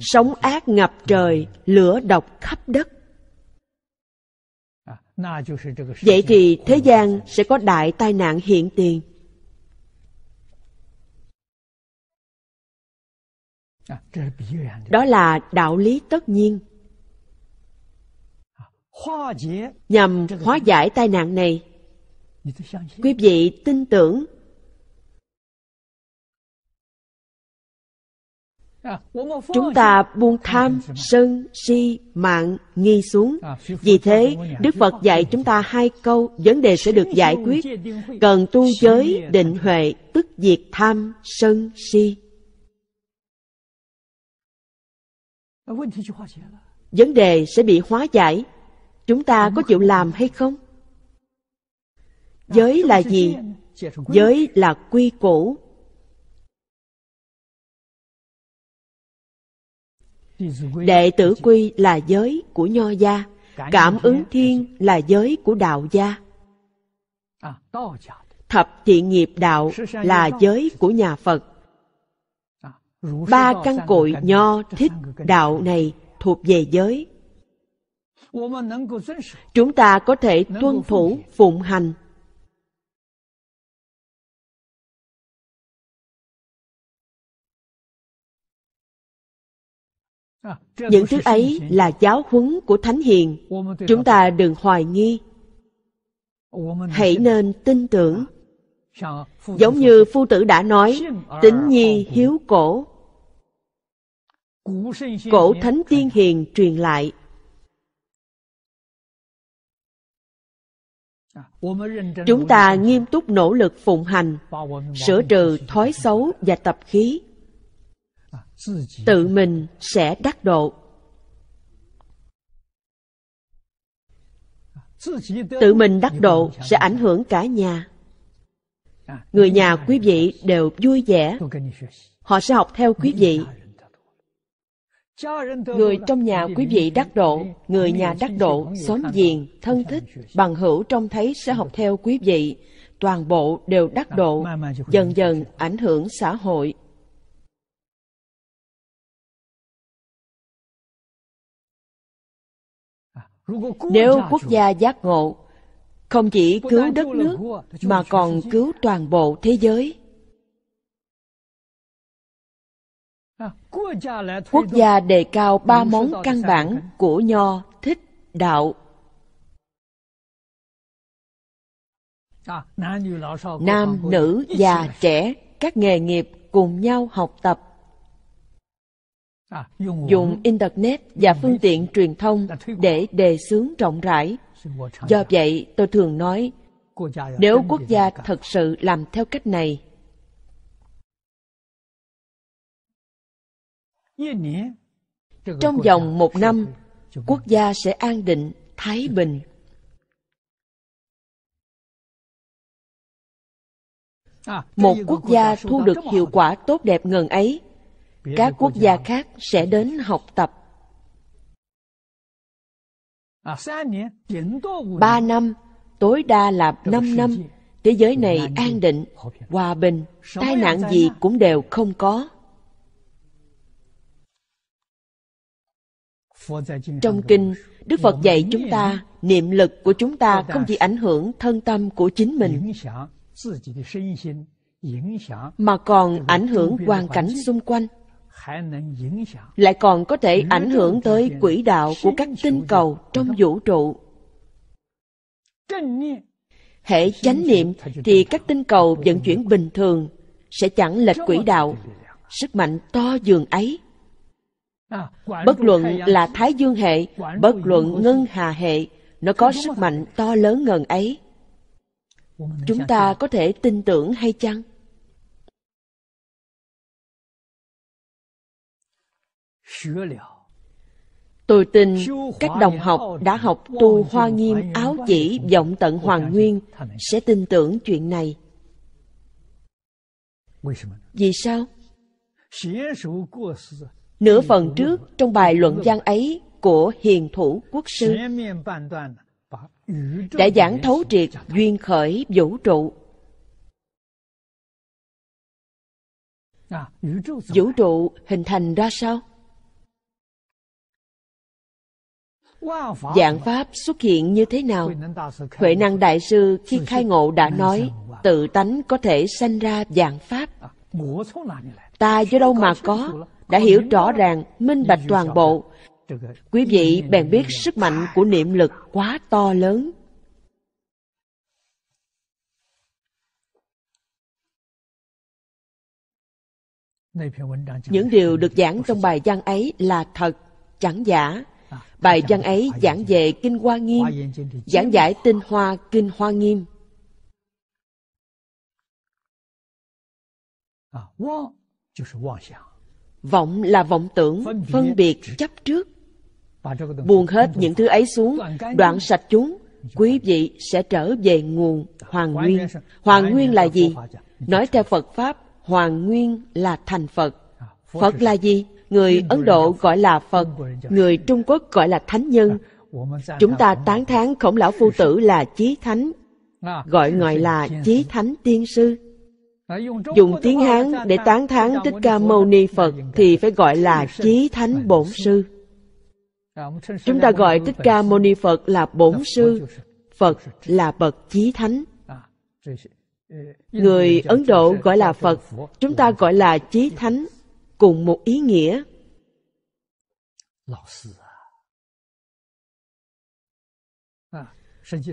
sống ác ngập trời lửa độc khắp đất à, vậy thì thế gian sẽ có đại tai nạn hiện tiền à, đó là đạo lý tất nhiên à, nhằm hóa giải tai nạn này quý vị tin tưởng chúng ta buông tham sân si mạng nghi xuống vì thế đức phật dạy chúng ta hai câu vấn đề sẽ được giải quyết cần tu giới định huệ tức diệt tham sân si vấn đề sẽ bị hóa giải chúng ta có chịu làm hay không giới là gì giới là quy củ Đệ tử quy là giới của Nho gia, cảm ứng thiên là giới của Đạo gia. À, Thập thiện nghiệp đạo là giới của nhà Phật. À, ba căn cội Nho, Thích, Đạo này thuộc về giới. Chúng ta có thể tuân thủ, phụng hành À, những thứ ấy là giáo huấn của thánh hiền chúng ta đừng hoài nghi hãy nên tin tưởng à, giống như phu tử đã nói tính nhi hiếu cổ cổ thánh tiên hiền truyền lại à, chúng ta nghiêm túc nỗ lực phụng hành sửa trừ thói xấu và tập khí tự mình sẽ đắc độ tự mình đắc độ sẽ ảnh hưởng cả nhà người nhà quý vị đều vui vẻ họ sẽ học theo quý vị người trong nhà quý vị đắc độ người nhà đắc độ xóm giềng thân thích bằng hữu trông thấy sẽ học theo quý vị toàn bộ đều đắc độ dần dần ảnh hưởng xã hội Nếu quốc gia giác ngộ, không chỉ cứu đất nước mà còn cứu toàn bộ thế giới. À, quốc gia đề cao ba món căn bản của nho, thích, đạo. À, nam, nữ, già, trẻ, các nghề nghiệp cùng nhau học tập À, dùng internet và phương tiện truyền thông để đề xướng rộng rãi do vậy tôi thường nói nếu quốc gia thật sự làm theo cách này trong vòng một năm quốc gia sẽ an định thái bình à, một quốc gia thu được hiệu quả tốt đẹp ngần ấy các quốc gia khác sẽ đến học tập. À, ba năm, tối đa là năm năm, thế giới này an định, hòa bình, tai nạn gì cũng đều không có. Trong kinh, Đức Phật dạy chúng ta, niệm lực của chúng ta không chỉ ảnh hưởng thân tâm của chính mình, mà còn ảnh hưởng hoàn cảnh xung quanh lại còn có thể ảnh hưởng tới quỹ đạo của các tinh cầu trong vũ trụ hệ chánh niệm thì các tinh cầu vận chuyển bình thường sẽ chẳng lệch quỹ đạo sức mạnh to dường ấy à, bất luận là thái dương hệ bất luận ngân hà hệ nó có sức mạnh to lớn ngần ấy chúng ta có thể tin tưởng hay chăng Tôi tin các đồng học đã học tu hoa nghiêm áo chỉ vọng tận hoàng nguyên sẽ tin tưởng chuyện này. Vì sao? Nửa phần trước trong bài luận văn ấy của Hiền Thủ Quốc Sư đã giảng thấu triệt duyên khởi vũ trụ. À, vũ trụ hình thành ra sao? dạng pháp xuất hiện như thế nào huệ năng đại sư khi khai ngộ đã nói tự tánh có thể sanh ra dạng pháp à, ta do đâu mà có đã hiểu rõ ràng minh bạch toàn bộ quý vị bèn biết sức mạnh của niệm lực quá to lớn những điều được giảng trong bài văn ấy là thật chẳng giả Bài văn ấy giảng về Kinh Hoa Nghiêm, giảng giải tinh hoa Kinh Hoa Nghiêm. Vọng là vọng tưởng, phân biệt, chấp trước. Buông hết những thứ ấy xuống, đoạn sạch chúng, quý vị sẽ trở về nguồn Hoàng Nguyên. Hoàng Nguyên là gì? Nói theo Phật Pháp, Hoàng Nguyên là thành Phật. Phật là gì? người ấn độ gọi là phật người trung quốc gọi là thánh nhân à, chúng ta tán thán khổng lão phu tử là chí thánh à, gọi ngài là chí thánh tiên sư à, dùng tiếng hán để tán thán thích ca mâu ni phật thì phải gọi là chí thánh bổn sư chúng ta gọi thích ca mâu ni phật là bổn sư phật là bậc chí thánh ờ, người ấn độ gọi là phật chúng ta ừ. gọi là chí thánh cùng một ý nghĩa.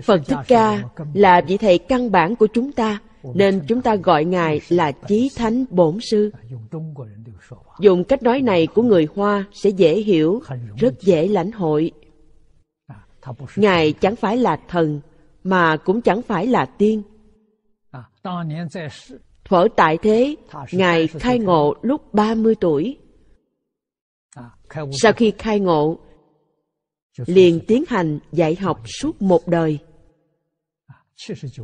Phật Thích Ca là vị thầy căn bản của chúng ta, nên chúng ta gọi Ngài là Chí Thánh Bổn Sư. Dùng cách nói này của người Hoa sẽ dễ hiểu, rất dễ lãnh hội. Ngài chẳng phải là thần, mà cũng chẳng phải là tiên. Thuở tại thế, Ngài khai ngộ lúc 30 tuổi. Sau khi khai ngộ, liền tiến hành dạy học suốt một đời.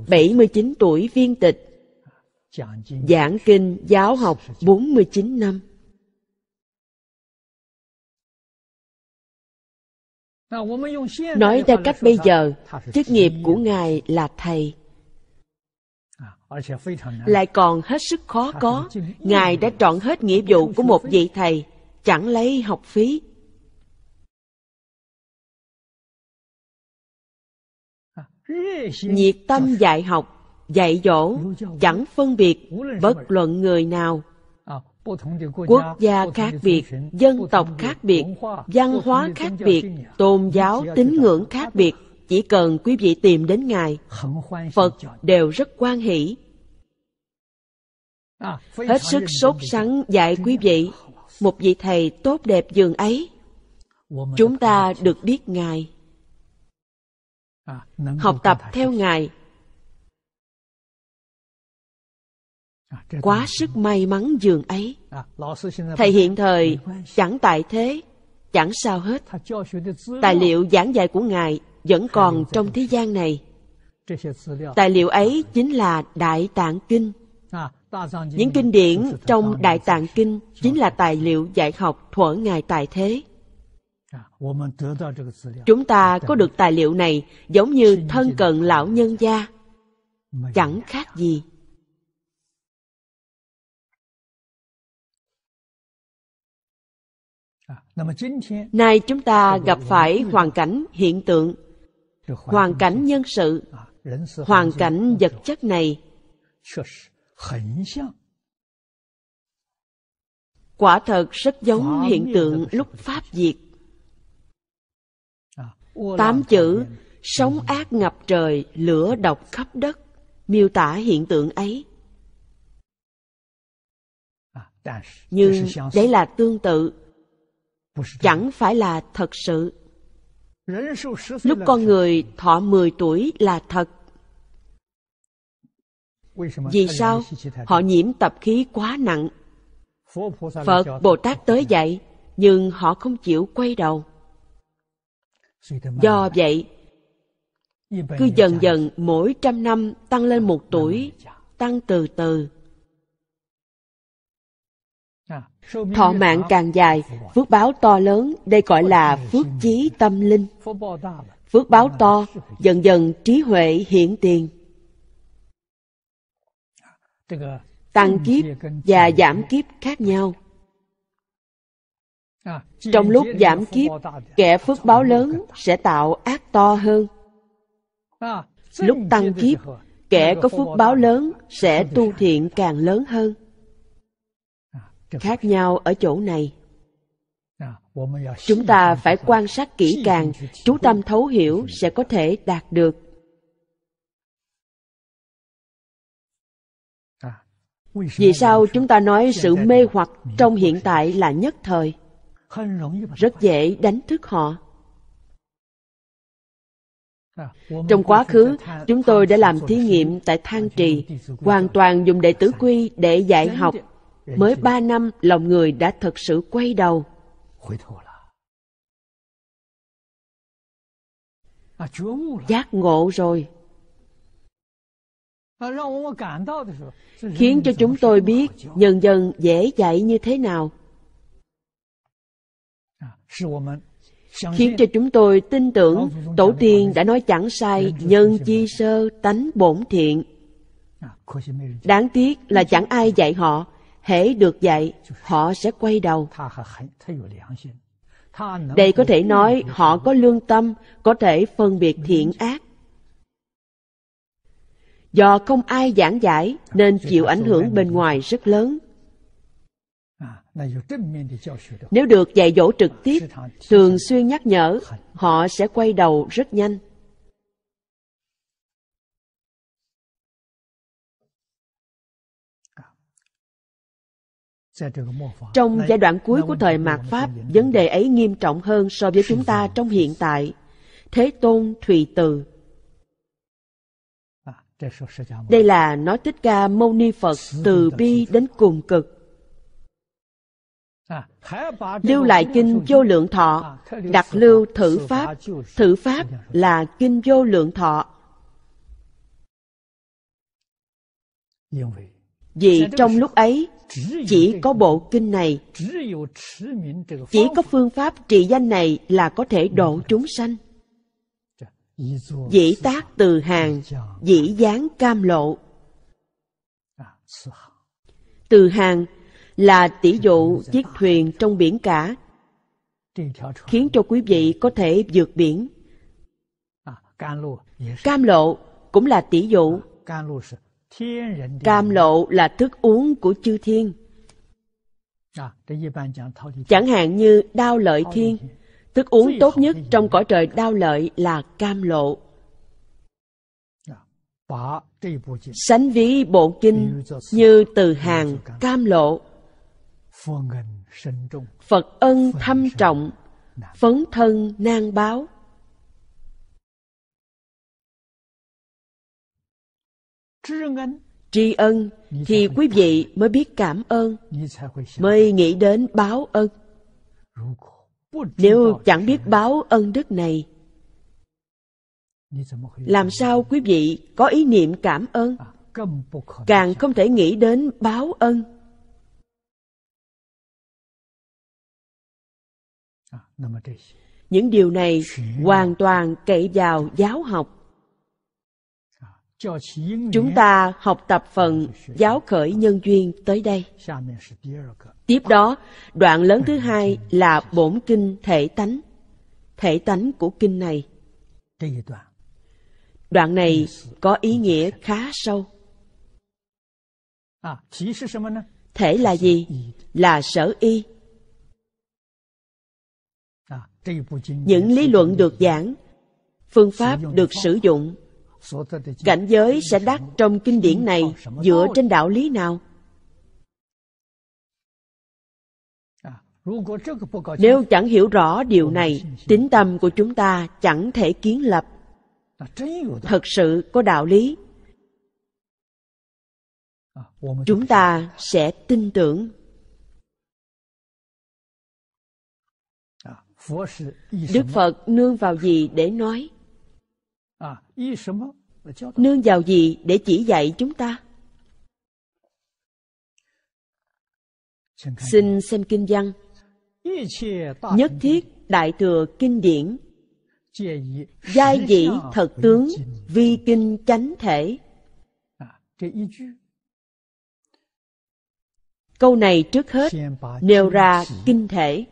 79 tuổi viên tịch, giảng kinh giáo học 49 năm. Nói theo cách bây giờ, chức nghiệp của Ngài là Thầy lại còn hết sức khó có ngài đã trọn hết nghĩa vụ của một vị thầy chẳng lấy học phí nhiệt tâm dạy học dạy dỗ chẳng phân biệt bất luận người nào à, quốc gia khác biệt dân tộc khác biệt văn hóa khác biệt tôn giáo tín ngưỡng khác biệt chỉ cần quý vị tìm đến Ngài, Phật đều rất quan hỷ. Hết sức sốt sắng dạy quý vị, một vị thầy tốt đẹp dường ấy. Chúng ta được biết Ngài, học tập theo Ngài, quá sức may mắn giường ấy thầy hiện thời chẳng tại thế chẳng sao hết tài liệu giảng dạy của ngài vẫn còn trong thế gian này tài liệu ấy chính là đại tạng kinh à, những kinh điển trong đại tạng kinh chính là tài liệu dạy học thuở ngài tại thế à, chúng ta có được tài liệu này giống như thân cận lão nhân gia chẳng khác gì à, nay chúng ta gặp phải hoàn cảnh hiện tượng hoàn cảnh nhân sự hoàn cảnh vật chất này quả thật rất giống hiện tượng lúc pháp diệt tám chữ sống ác ngập trời lửa độc khắp đất miêu tả hiện tượng ấy nhưng đấy là tương tự chẳng phải là thật sự Lúc con người thọ 10 tuổi là thật. Vì sao họ nhiễm tập khí quá nặng? Phật Bồ Tát tới dạy, nhưng họ không chịu quay đầu. Do vậy, cứ dần dần mỗi trăm năm tăng lên một tuổi, tăng từ từ. Thọ mạng càng dài, phước báo to lớn, đây gọi là phước chí tâm linh. Phước báo to, dần dần trí huệ hiển tiền. Tăng kiếp và giảm kiếp khác nhau. Trong lúc giảm kiếp, kẻ phước báo lớn sẽ tạo ác to hơn. Lúc tăng kiếp, kẻ có phước báo lớn sẽ tu thiện càng lớn hơn khác nhau ở chỗ này à, chúng ta phải quan sát kỹ càng chú tâm thấu hiểu sẽ có thể đạt được à, vì sao chúng ta nói sự mê hoặc trong hiện tại là nhất thời rất dễ đánh thức họ à, trong quá khứ chúng tôi đã làm thí nghiệm tại thang trì hoàn toàn dùng đệ tử quy để dạy học mới ba năm lòng người đã thật sự quay đầu à, giác ngộ rồi à, khiến cho chúng tôi biết nhân dân dễ dạy như thế nào à, khiến cho chúng tôi tin tưởng tổ tiên đã nói chẳng sai nhân chi sơ tánh bổn thiện đáng tiếc là chẳng ai dạy họ hễ được dạy họ sẽ quay đầu đây có thể nói họ có lương tâm có thể phân biệt thiện ác do không ai giảng giải nên chịu ảnh hưởng bên ngoài rất lớn nếu được dạy dỗ trực tiếp thường xuyên nhắc nhở họ sẽ quay đầu rất nhanh Trong giai đoạn cuối của thời mạt Pháp, vấn đề ấy nghiêm trọng hơn so với chúng ta trong hiện tại. Thế Tôn Thùy Từ Đây là nói Thích Ca Mâu Ni Phật từ bi đến cùng cực. Lưu lại kinh vô lượng thọ, đặc lưu thử pháp, thử pháp là kinh vô lượng thọ. Vì trong lúc ấy, chỉ có bộ kinh này, chỉ có phương pháp trị danh này là có thể độ chúng sanh. Dạ, dĩ tác từ hàng, dạ. dĩ dáng cam lộ. À, từ hàng là tỷ dụ chiếc thuyền trong biển cả, khiến cho quý vị có thể vượt biển. À, cam lộ cũng là tỷ dụ à, Cam lộ là thức uống của chư thiên. À, Chẳng hạn như đao lợi thiên, thức uống tốt nhất trong cõi trời đao lợi là cam lộ. À, Sánh ví bộ kinh như từ hàng cam lộ. Phật ân thâm trọng, phấn thân nan báo. tri ân thì quý vị mới biết cảm ơn mới nghĩ đến báo ân nếu chẳng biết báo ân đức này làm sao quý vị có ý niệm cảm ơn à, càng không thể nghĩ đến báo ân à, những điều này hoàn toàn cậy vào giáo học Chúng ta học tập phần giáo khởi nhân duyên tới đây. Tiếp đó, đoạn lớn thứ hai là bổn kinh thể tánh. Thể tánh của kinh này. Đoạn này có ý nghĩa khá sâu. À, thể là gì? Là sở y. À, Những lý luận được giảng, phương pháp được sử dụng cảnh giới sẽ đắc trong kinh điển này dựa trên đạo lý nào à, nếu chẳng hiểu rõ điều này tín tâm của chúng ta chẳng thể kiến lập thật sự có đạo lý à, chúng ta sẽ tin tưởng à, đức phật nương vào gì để nói À, nương vào gì để chỉ dạy chúng ta xin xem kinh văn nhất thiết đại thừa kinh điển giai dĩ thật tướng vi kinh chánh thể à, câu này trước hết nêu ra kinh thể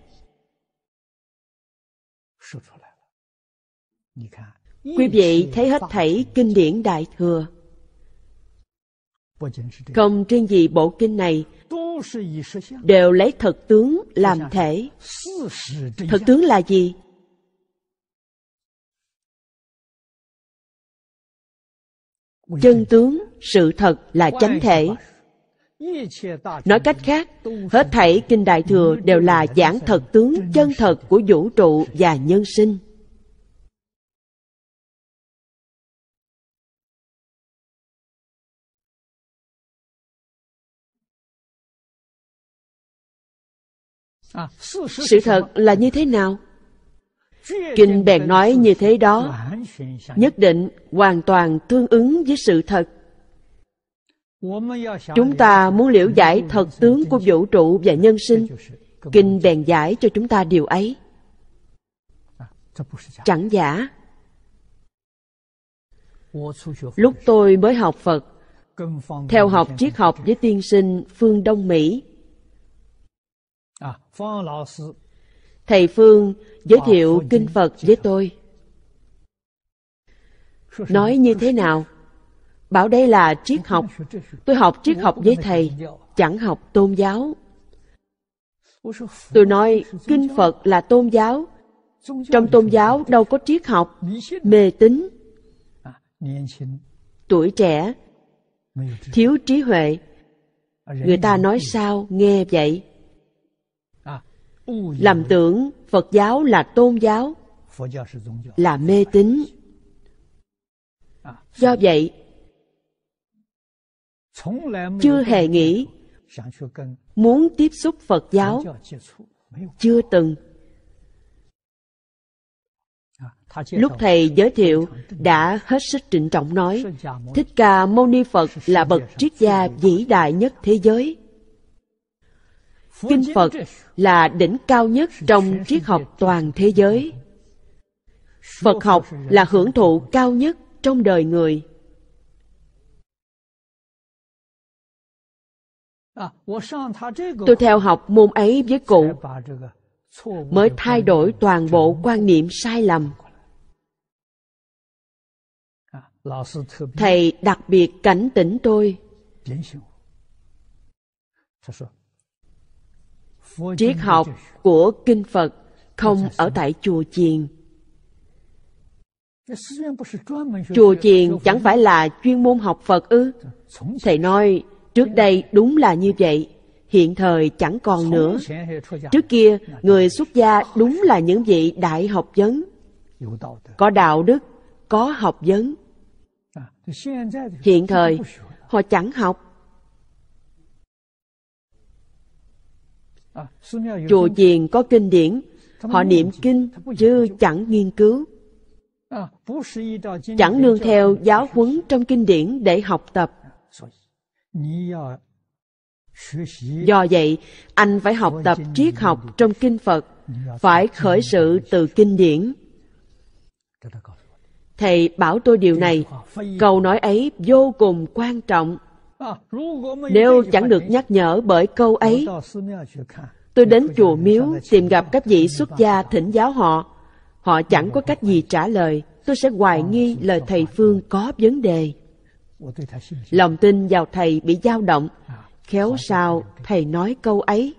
quý vị thấy hết thảy kinh điển đại thừa không riêng gì bộ kinh này đều lấy thật tướng làm thể thật tướng là gì chân tướng sự thật là chánh thể nói cách khác hết thảy kinh đại thừa đều là giảng thật tướng chân thật của vũ trụ và nhân sinh sự thật là như thế nào kinh bèn nói như thế đó nhất định hoàn toàn tương ứng với sự thật chúng ta muốn liễu giải thật tướng của vũ trụ và nhân sinh kinh bèn giải cho chúng ta điều ấy chẳng giả lúc tôi mới học phật theo học triết học với tiên sinh phương đông mỹ Thầy Phương giới thiệu Kinh Phật với tôi. Nói như thế nào? Bảo đây là triết học. Tôi học triết học với thầy, chẳng học tôn giáo. Tôi nói Kinh Phật là tôn giáo. Trong tôn giáo đâu có triết học, mê tín. Tuổi trẻ, thiếu trí huệ. Người ta nói sao nghe vậy? làm tưởng phật giáo là tôn giáo là mê tín do vậy chưa hề nghĩ muốn tiếp xúc phật giáo chưa từng lúc thầy giới thiệu đã hết sức trịnh trọng nói thích ca mâu ni phật là bậc triết gia vĩ đại nhất thế giới kinh phật là đỉnh cao nhất trong triết học toàn thế giới phật học là hưởng thụ cao nhất trong đời người tôi theo học môn ấy với cụ mới thay đổi toàn bộ quan niệm sai lầm thầy đặc biệt cảnh tỉnh tôi triết học của kinh phật không ở tại chùa chiền chùa chiền chẳng phải là chuyên môn học phật ư thầy nói trước đây đúng là như vậy hiện thời chẳng còn nữa trước kia người xuất gia đúng là những vị đại học vấn có đạo đức có học vấn hiện thời họ chẳng học Chùa chiền có kinh điển, họ niệm kinh chứ chẳng nghiên cứu. Chẳng nương theo giáo huấn trong kinh điển để học tập. Do vậy, anh phải học tập triết học trong kinh Phật, phải khởi sự từ kinh điển. Thầy bảo tôi điều này, câu nói ấy vô cùng quan trọng. Nếu chẳng được nhắc nhở bởi câu ấy, tôi đến chùa miếu tìm gặp các vị xuất gia thỉnh giáo họ. Họ chẳng có cách gì trả lời, tôi sẽ hoài nghi lời thầy Phương có vấn đề. Lòng tin vào thầy bị dao động, khéo sao thầy nói câu ấy.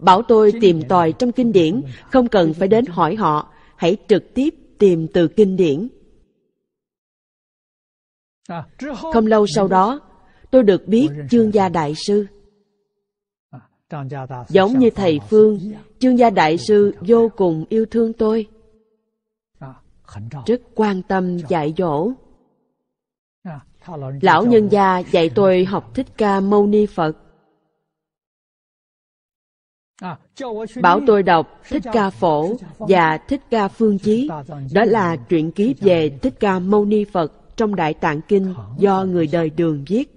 Bảo tôi tìm tòi trong kinh điển, không cần phải đến hỏi họ, hãy trực tiếp tìm từ kinh điển. Không lâu sau đó, tôi được biết à, Chương Gia Đại Sư. Giống như thầy Phương, Chương Gia Đại Sư vô cùng yêu thương tôi. À, Rất quan tâm dạy dỗ. À, Lão nhân gia dạy tôi học Thích Ca Mâu Ni Phật. Bảo tôi đọc Thích Ca Phổ và Thích Ca Phương Chí. Đó là truyện ký về Thích Ca Mâu Ni Phật trong Đại Tạng Kinh do người đời đường viết.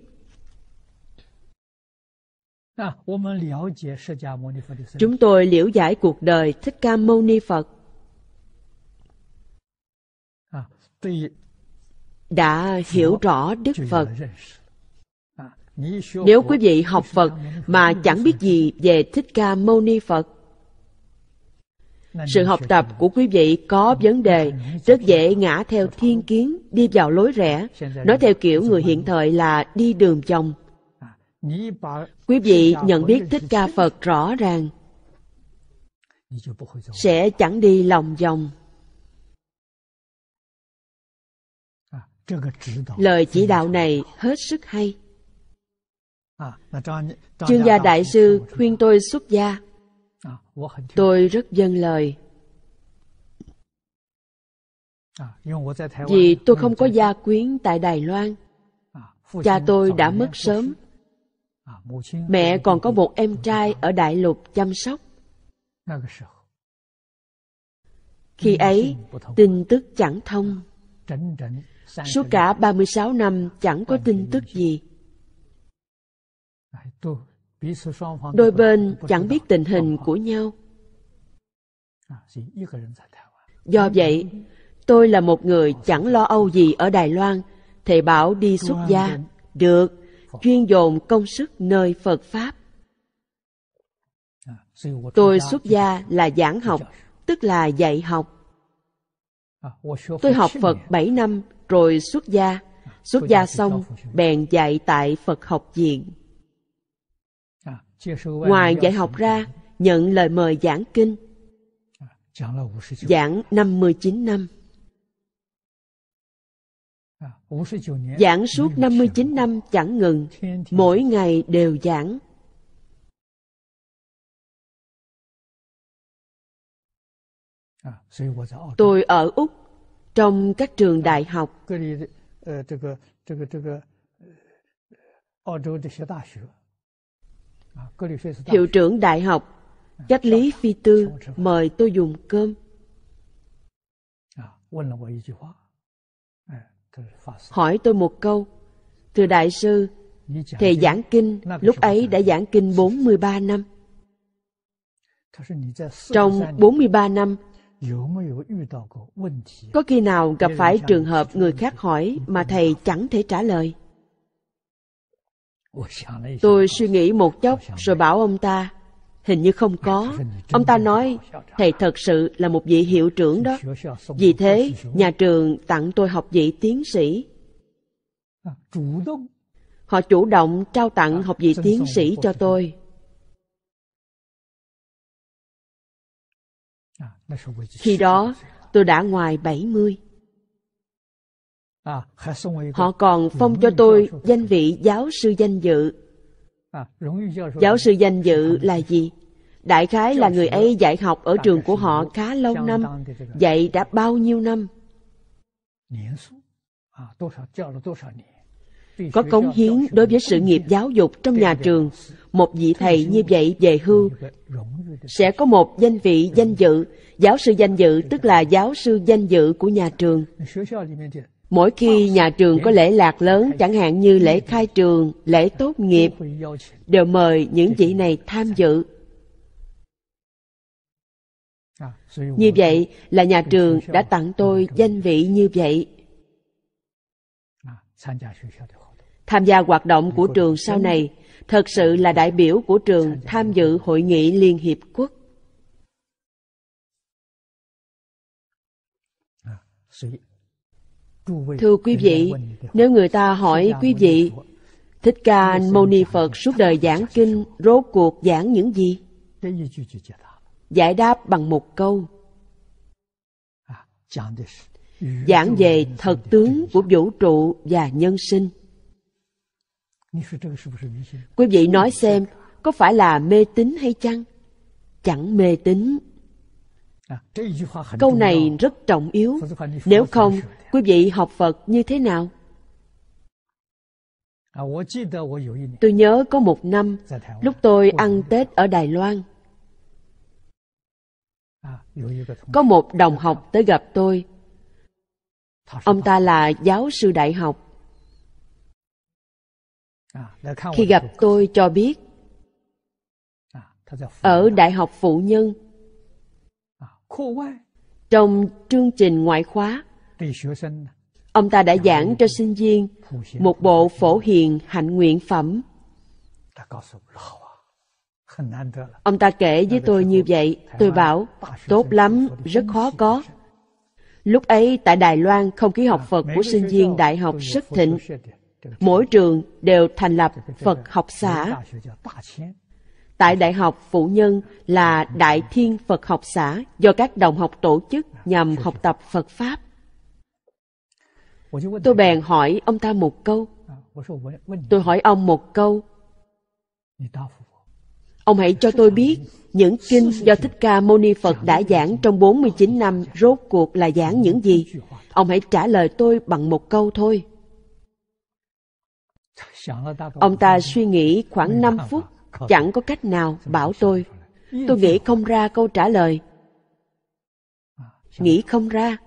Chúng tôi liễu giải cuộc đời Thích Ca Mâu Ni Phật. Đã hiểu rõ Đức Phật. Nếu quý vị học Phật mà chẳng biết gì về Thích Ca Mâu Ni Phật, sự học tập của quý vị có vấn đề rất dễ ngã theo thiên kiến đi vào lối rẽ nói theo kiểu người hiện thời là đi đường vòng à, quý vị nhận biết thích ca phật rõ ràng sẽ chẳng đi lòng vòng à, lời chỉ đạo này hết sức hay à, chương gia đại sư khuyên tôi xuất gia À, tôi rất dâng lời. À, Vì tôi ừ, không có gia quyến tại Đài Loan. À, Cha tôi đã mất sớm. Mẹ còn có một em trai ở Đại Lục chăm sóc. Khi ấy, tin tức chẳng thông. Suốt cả 36 năm chẳng có tin tức gì đôi bên chẳng biết tình hình của nhau do vậy tôi là một người chẳng lo âu gì ở đài loan thầy bảo đi xuất gia được chuyên dồn công sức nơi phật pháp à, tôi xuất gia là giảng học tức là dạy học à, tôi học phật bảy năm rồi xuất gia à, xuất gia xong bèn dạy tại phật học viện Ngoài dạy học ra, nhận lời mời giảng kinh, à, giảng năm chín năm. Giảng suốt năm chín năm chẳng ngừng, mỗi ngày đều giảng. Tôi ở Úc, trong các trường đại học. Ờ, Hiệu trưởng đại học Cách lý phi tư mời tôi dùng cơm. Hỏi tôi một câu. Thưa Đại sư, Thầy giảng kinh lúc ấy đã giảng kinh 43 năm. Trong 43 năm, có khi nào gặp phải trường hợp người khác hỏi mà thầy chẳng thể trả lời? Tôi suy nghĩ một chốc rồi bảo ông ta, hình như không có. Ông ta nói, thầy thật sự là một vị hiệu trưởng đó. Vì thế, nhà trường tặng tôi học vị tiến sĩ. Họ chủ động trao tặng học vị tiến sĩ cho tôi. Khi đó, tôi đã ngoài 70. À, họ còn phong cho tôi danh vị giáo sư danh dự. À, giáo sư danh dự là gì? Đại khái là người ấy dạy học ở à, trường của họ khá lâu năm, dạy đã bao nhiêu năm. Có cống hiến đối với sự nghiệp giáo dục trong nhà trường, một vị thầy như vậy về hưu sẽ có một danh vị danh dự, giáo sư danh dự tức là giáo sư danh dự của nhà trường. Mỗi khi nhà trường có lễ lạc lớn, chẳng hạn như lễ khai trường, lễ tốt nghiệp, đều mời những vị này tham dự. Như vậy là nhà trường đã tặng tôi danh vị như vậy. Tham gia hoạt động của trường sau này, thật sự là đại biểu của trường tham dự hội nghị Liên Hiệp Quốc. Thưa quý vị, nếu người ta hỏi quý vị, Thích Ca Mâu Ni Phật suốt đời giảng kinh, rốt cuộc giảng những gì? Giải đáp bằng một câu. Giảng về thật tướng của vũ trụ và nhân sinh. Quý vị nói xem, có phải là mê tín hay chăng? Chẳng mê tín À. câu này rất trọng yếu nếu không quý vị học phật như thế nào tôi nhớ có một năm lúc tôi ăn tết ở đài loan có một đồng học tới gặp tôi ông ta là giáo sư đại học khi gặp tôi cho biết ở đại học phụ nhân trong chương trình ngoại khóa, ông ta đã giảng cho sinh viên một bộ phổ hiền hạnh nguyện phẩm. Ông ta kể với tôi như vậy, tôi bảo, tốt lắm, rất khó có. Lúc ấy tại Đài Loan, không khí học Phật của sinh viên đại học rất thịnh. Mỗi trường đều thành lập Phật học xã tại Đại học Phụ Nhân là Đại Thiên Phật Học Xã do các đồng học tổ chức nhằm học tập Phật Pháp. Tôi bèn hỏi ông ta một câu. Tôi hỏi ông một câu. Ông hãy cho tôi biết những kinh do Thích Ca Mâu Ni Phật đã giảng trong 49 năm rốt cuộc là giảng những gì? Ông hãy trả lời tôi bằng một câu thôi. Ông ta suy nghĩ khoảng 5 phút chẳng có cách nào bảo tôi tôi nghĩ không ra câu trả lời à, nghĩ không ra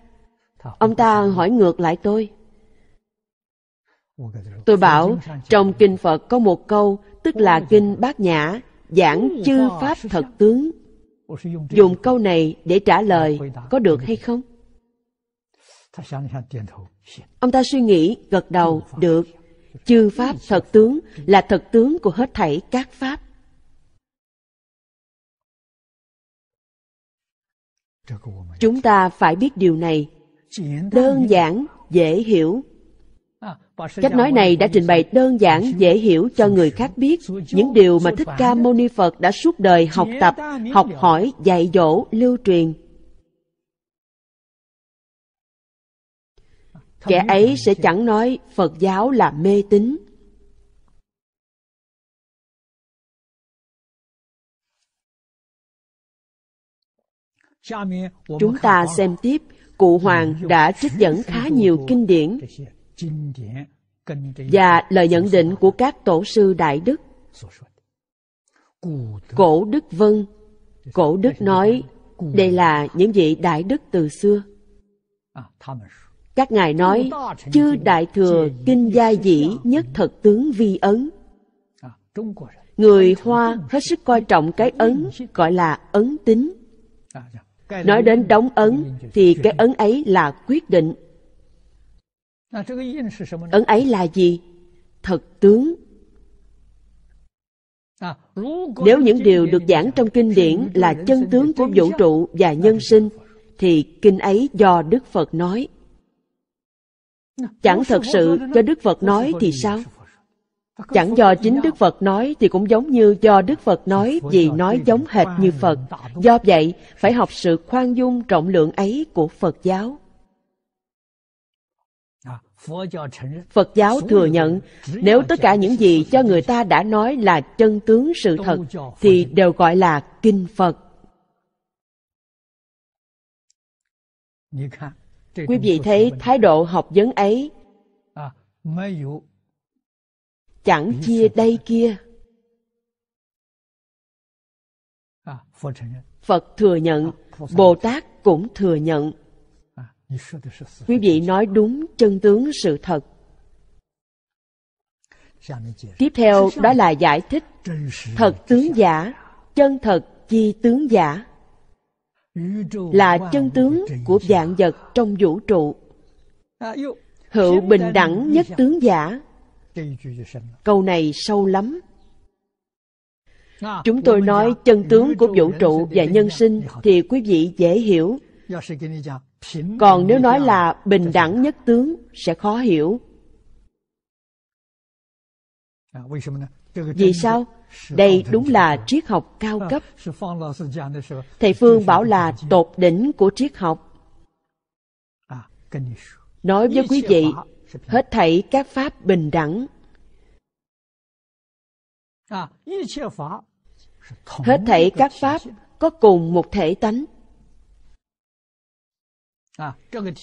ông ta hỏi ngược lại tôi tôi bảo trong kinh phật có một câu tức là kinh bát nhã giảng chư pháp thật tướng dùng câu này để trả lời có được hay không ông ta suy nghĩ gật đầu được chư pháp thật tướng là thật tướng của hết thảy các pháp chúng ta phải biết điều này đơn giản dễ hiểu cách nói này đã trình bày đơn giản dễ hiểu cho người khác biết những điều mà thích ca mâu ni phật đã suốt đời học tập học hỏi dạy dỗ lưu truyền kẻ ấy sẽ chẳng nói phật giáo là mê tín chúng ta xem tiếp cụ hoàng đã trích dẫn khá nhiều kinh điển và lời nhận định của các tổ sư đại đức cổ đức vân cổ đức nói đây là những vị đại đức từ xưa à, các ngài nói chư đại thừa kinh gia dĩ nhất thật tướng vi ấn người hoa hết sức coi trọng cái ấn gọi là ấn tính nói đến đóng ấn thì cái ấn ấy là quyết định ấn ấy là gì thật tướng nếu những điều được giảng trong kinh điển là chân tướng của vũ trụ và nhân sinh thì kinh ấy do đức phật nói Chẳng thật sự do Đức Phật nói thì sao? Chẳng do chính Đức Phật nói thì cũng giống như do Đức Phật nói vì nói giống hệt như Phật. Do vậy, phải học sự khoan dung trọng lượng ấy của Phật giáo. Phật giáo thừa nhận nếu tất cả những gì cho người ta đã nói là chân tướng sự thật thì đều gọi là kinh Phật. Quý vị thấy thái độ học vấn ấy à, chẳng chia đây kia. À, Phật thừa nhận, à, Bồ Tát cũng thừa nhận. Quý vị nói đúng chân tướng sự thật. Tiếp theo đó là giải thích thật tướng giả, chân thật chi tướng giả là chân tướng của vạn vật trong vũ trụ hữu bình đẳng nhất tướng giả câu này sâu lắm chúng tôi nói chân tướng của vũ trụ và nhân sinh thì quý vị dễ hiểu còn nếu nói là bình đẳng nhất tướng sẽ khó hiểu vì sao? Đây đúng là triết học cao ờ, cấp. Thầy Phương bảo là tột đỉnh của triết học. À, Nói với quý vị, hết thảy các pháp bình đẳng. À, hết thảy các pháp có cùng một thể tánh. À,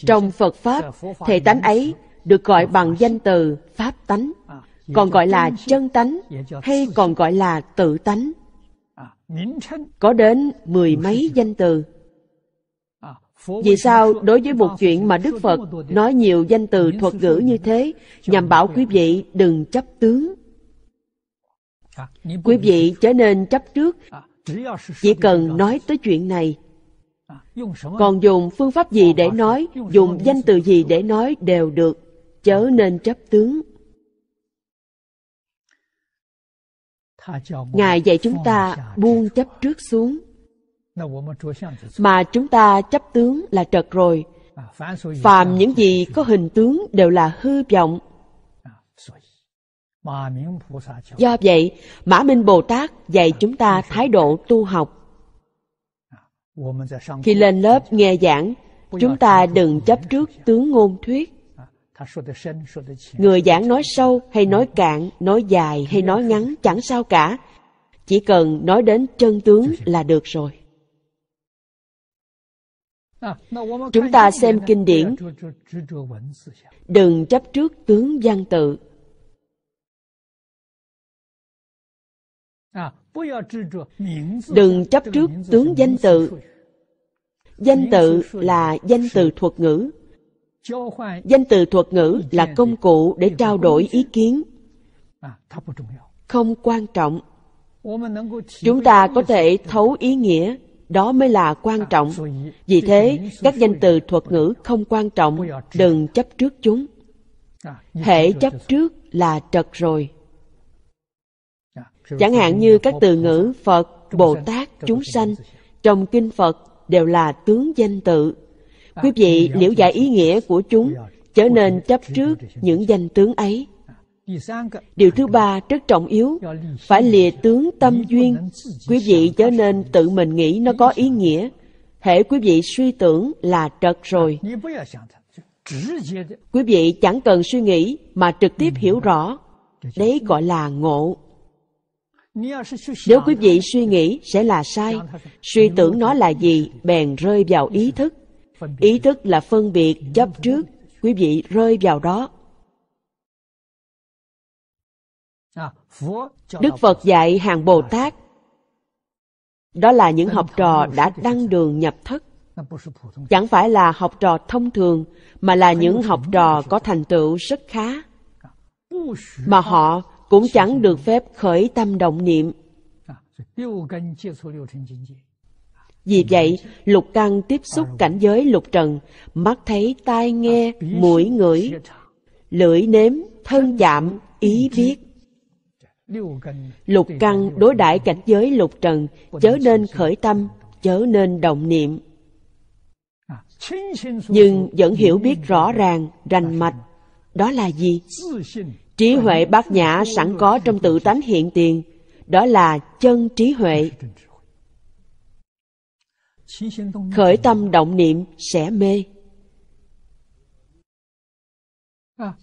Trong Phật Pháp, thể tánh ấy được gọi bằng danh từ Pháp tánh còn gọi là chân tánh hay còn gọi là tự tánh có đến mười mấy danh từ vì sao đối với một chuyện mà đức phật nói nhiều danh từ thuật ngữ như thế nhằm bảo quý vị đừng chấp tướng quý vị trở nên chấp trước chỉ cần nói tới chuyện này còn dùng phương pháp gì để nói dùng danh từ gì để nói đều được chớ nên chấp tướng ngài dạy chúng ta buông chấp trước xuống mà chúng ta chấp tướng là trật rồi phàm những gì có hình tướng đều là hư vọng do vậy mã minh bồ tát dạy chúng ta thái độ tu học khi lên lớp nghe giảng chúng ta đừng chấp trước tướng ngôn thuyết Người giảng nói sâu hay nói cạn, nói dài hay nói ngắn chẳng sao cả. Chỉ cần nói đến chân tướng là được rồi. À, Chúng ta xem kinh điển, đừng chấp trước tướng văn tự. À, đừng chấp trước tướng danh tự. Danh tự là danh từ thuật ngữ, danh từ thuật ngữ là công cụ để trao đổi ý kiến không quan trọng chúng ta có thể thấu ý nghĩa đó mới là quan trọng vì thế các danh từ thuật ngữ không quan trọng đừng chấp trước chúng Hễ chấp trước là trật rồi chẳng hạn như các từ ngữ phật bồ tát chúng sanh trong kinh phật đều là tướng danh tự quý vị liễu giải ý nghĩa của chúng trở nên chấp trước những danh tướng ấy điều thứ ba rất trọng yếu phải lìa tướng tâm duyên quý vị trở nên tự mình nghĩ nó có ý nghĩa thể quý vị suy tưởng là trật rồi quý vị chẳng cần suy nghĩ mà trực tiếp hiểu rõ đấy gọi là ngộ nếu quý vị suy nghĩ sẽ là sai suy tưởng nó là gì bèn rơi vào ý thức ý thức là phân biệt chấp trước quý vị rơi vào đó đức phật dạy hàng bồ tát đó là những học trò đã đăng đường nhập thất chẳng phải là học trò thông thường mà là những học trò có thành tựu rất khá mà họ cũng chẳng được phép khởi tâm động niệm vì vậy, lục căn tiếp xúc cảnh giới lục trần, mắt thấy tai nghe, mũi ngửi, lưỡi nếm, thân chạm, ý biết. Lục căn đối đãi cảnh giới lục trần, chớ nên khởi tâm, chớ nên động niệm. Nhưng vẫn hiểu biết rõ ràng, rành mạch, đó là gì? Trí huệ bát nhã sẵn có trong tự tánh hiện tiền, đó là chân trí huệ, khởi tâm động niệm sẽ mê à,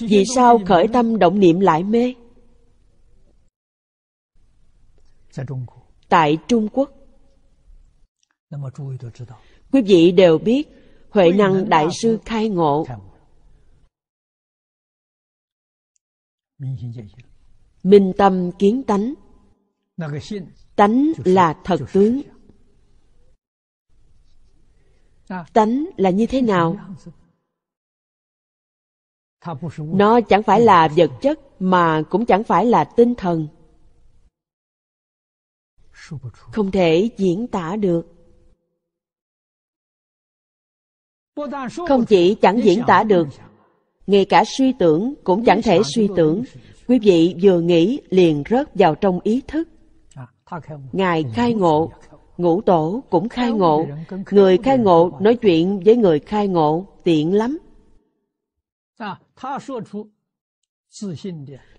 vì sao khởi tâm động niệm lại mê tại trung quốc quý vị đều biết huệ năng đại sư khai ngộ minh tâm kiến tánh tánh là thật tướng tánh là như thế nào nó chẳng phải là vật chất mà cũng chẳng phải là tinh thần không thể diễn tả được không chỉ chẳng diễn tả được ngay cả suy tưởng cũng chẳng thể suy tưởng quý vị vừa nghĩ liền rớt vào trong ý thức ngài khai ngộ ngũ tổ cũng khai ngộ người khai ngộ nói chuyện với người khai ngộ tiện lắm dạ,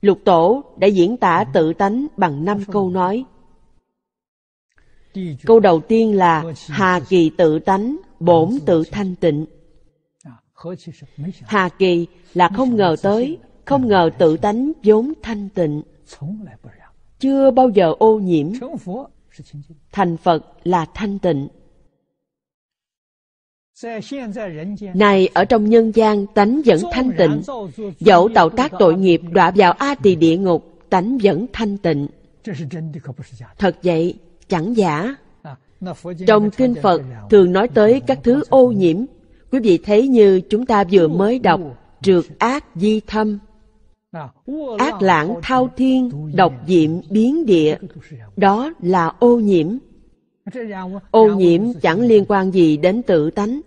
lục tổ đã diễn tả dạ. tự tánh bằng năm dạ, câu nói câu đầu tiên là hà kỳ tự tánh bổn tự thanh tịnh hà kỳ là không ngờ tới không ngờ tự tánh vốn thanh tịnh chưa bao giờ ô nhiễm Thành Phật là thanh tịnh. Này ở trong nhân gian tánh vẫn thanh tịnh Dẫu tạo tác tội nghiệp đọa vào A tỳ địa ngục Tánh vẫn thanh tịnh Thật vậy, chẳng giả Trong kinh Phật thường nói tới các thứ ô nhiễm Quý vị thấy như chúng ta vừa mới đọc Trượt ác di thâm ác lãng thao thiên độc diệm biến địa đó là ô nhiễm ô nhiễm chẳng liên quan gì đến tự tánh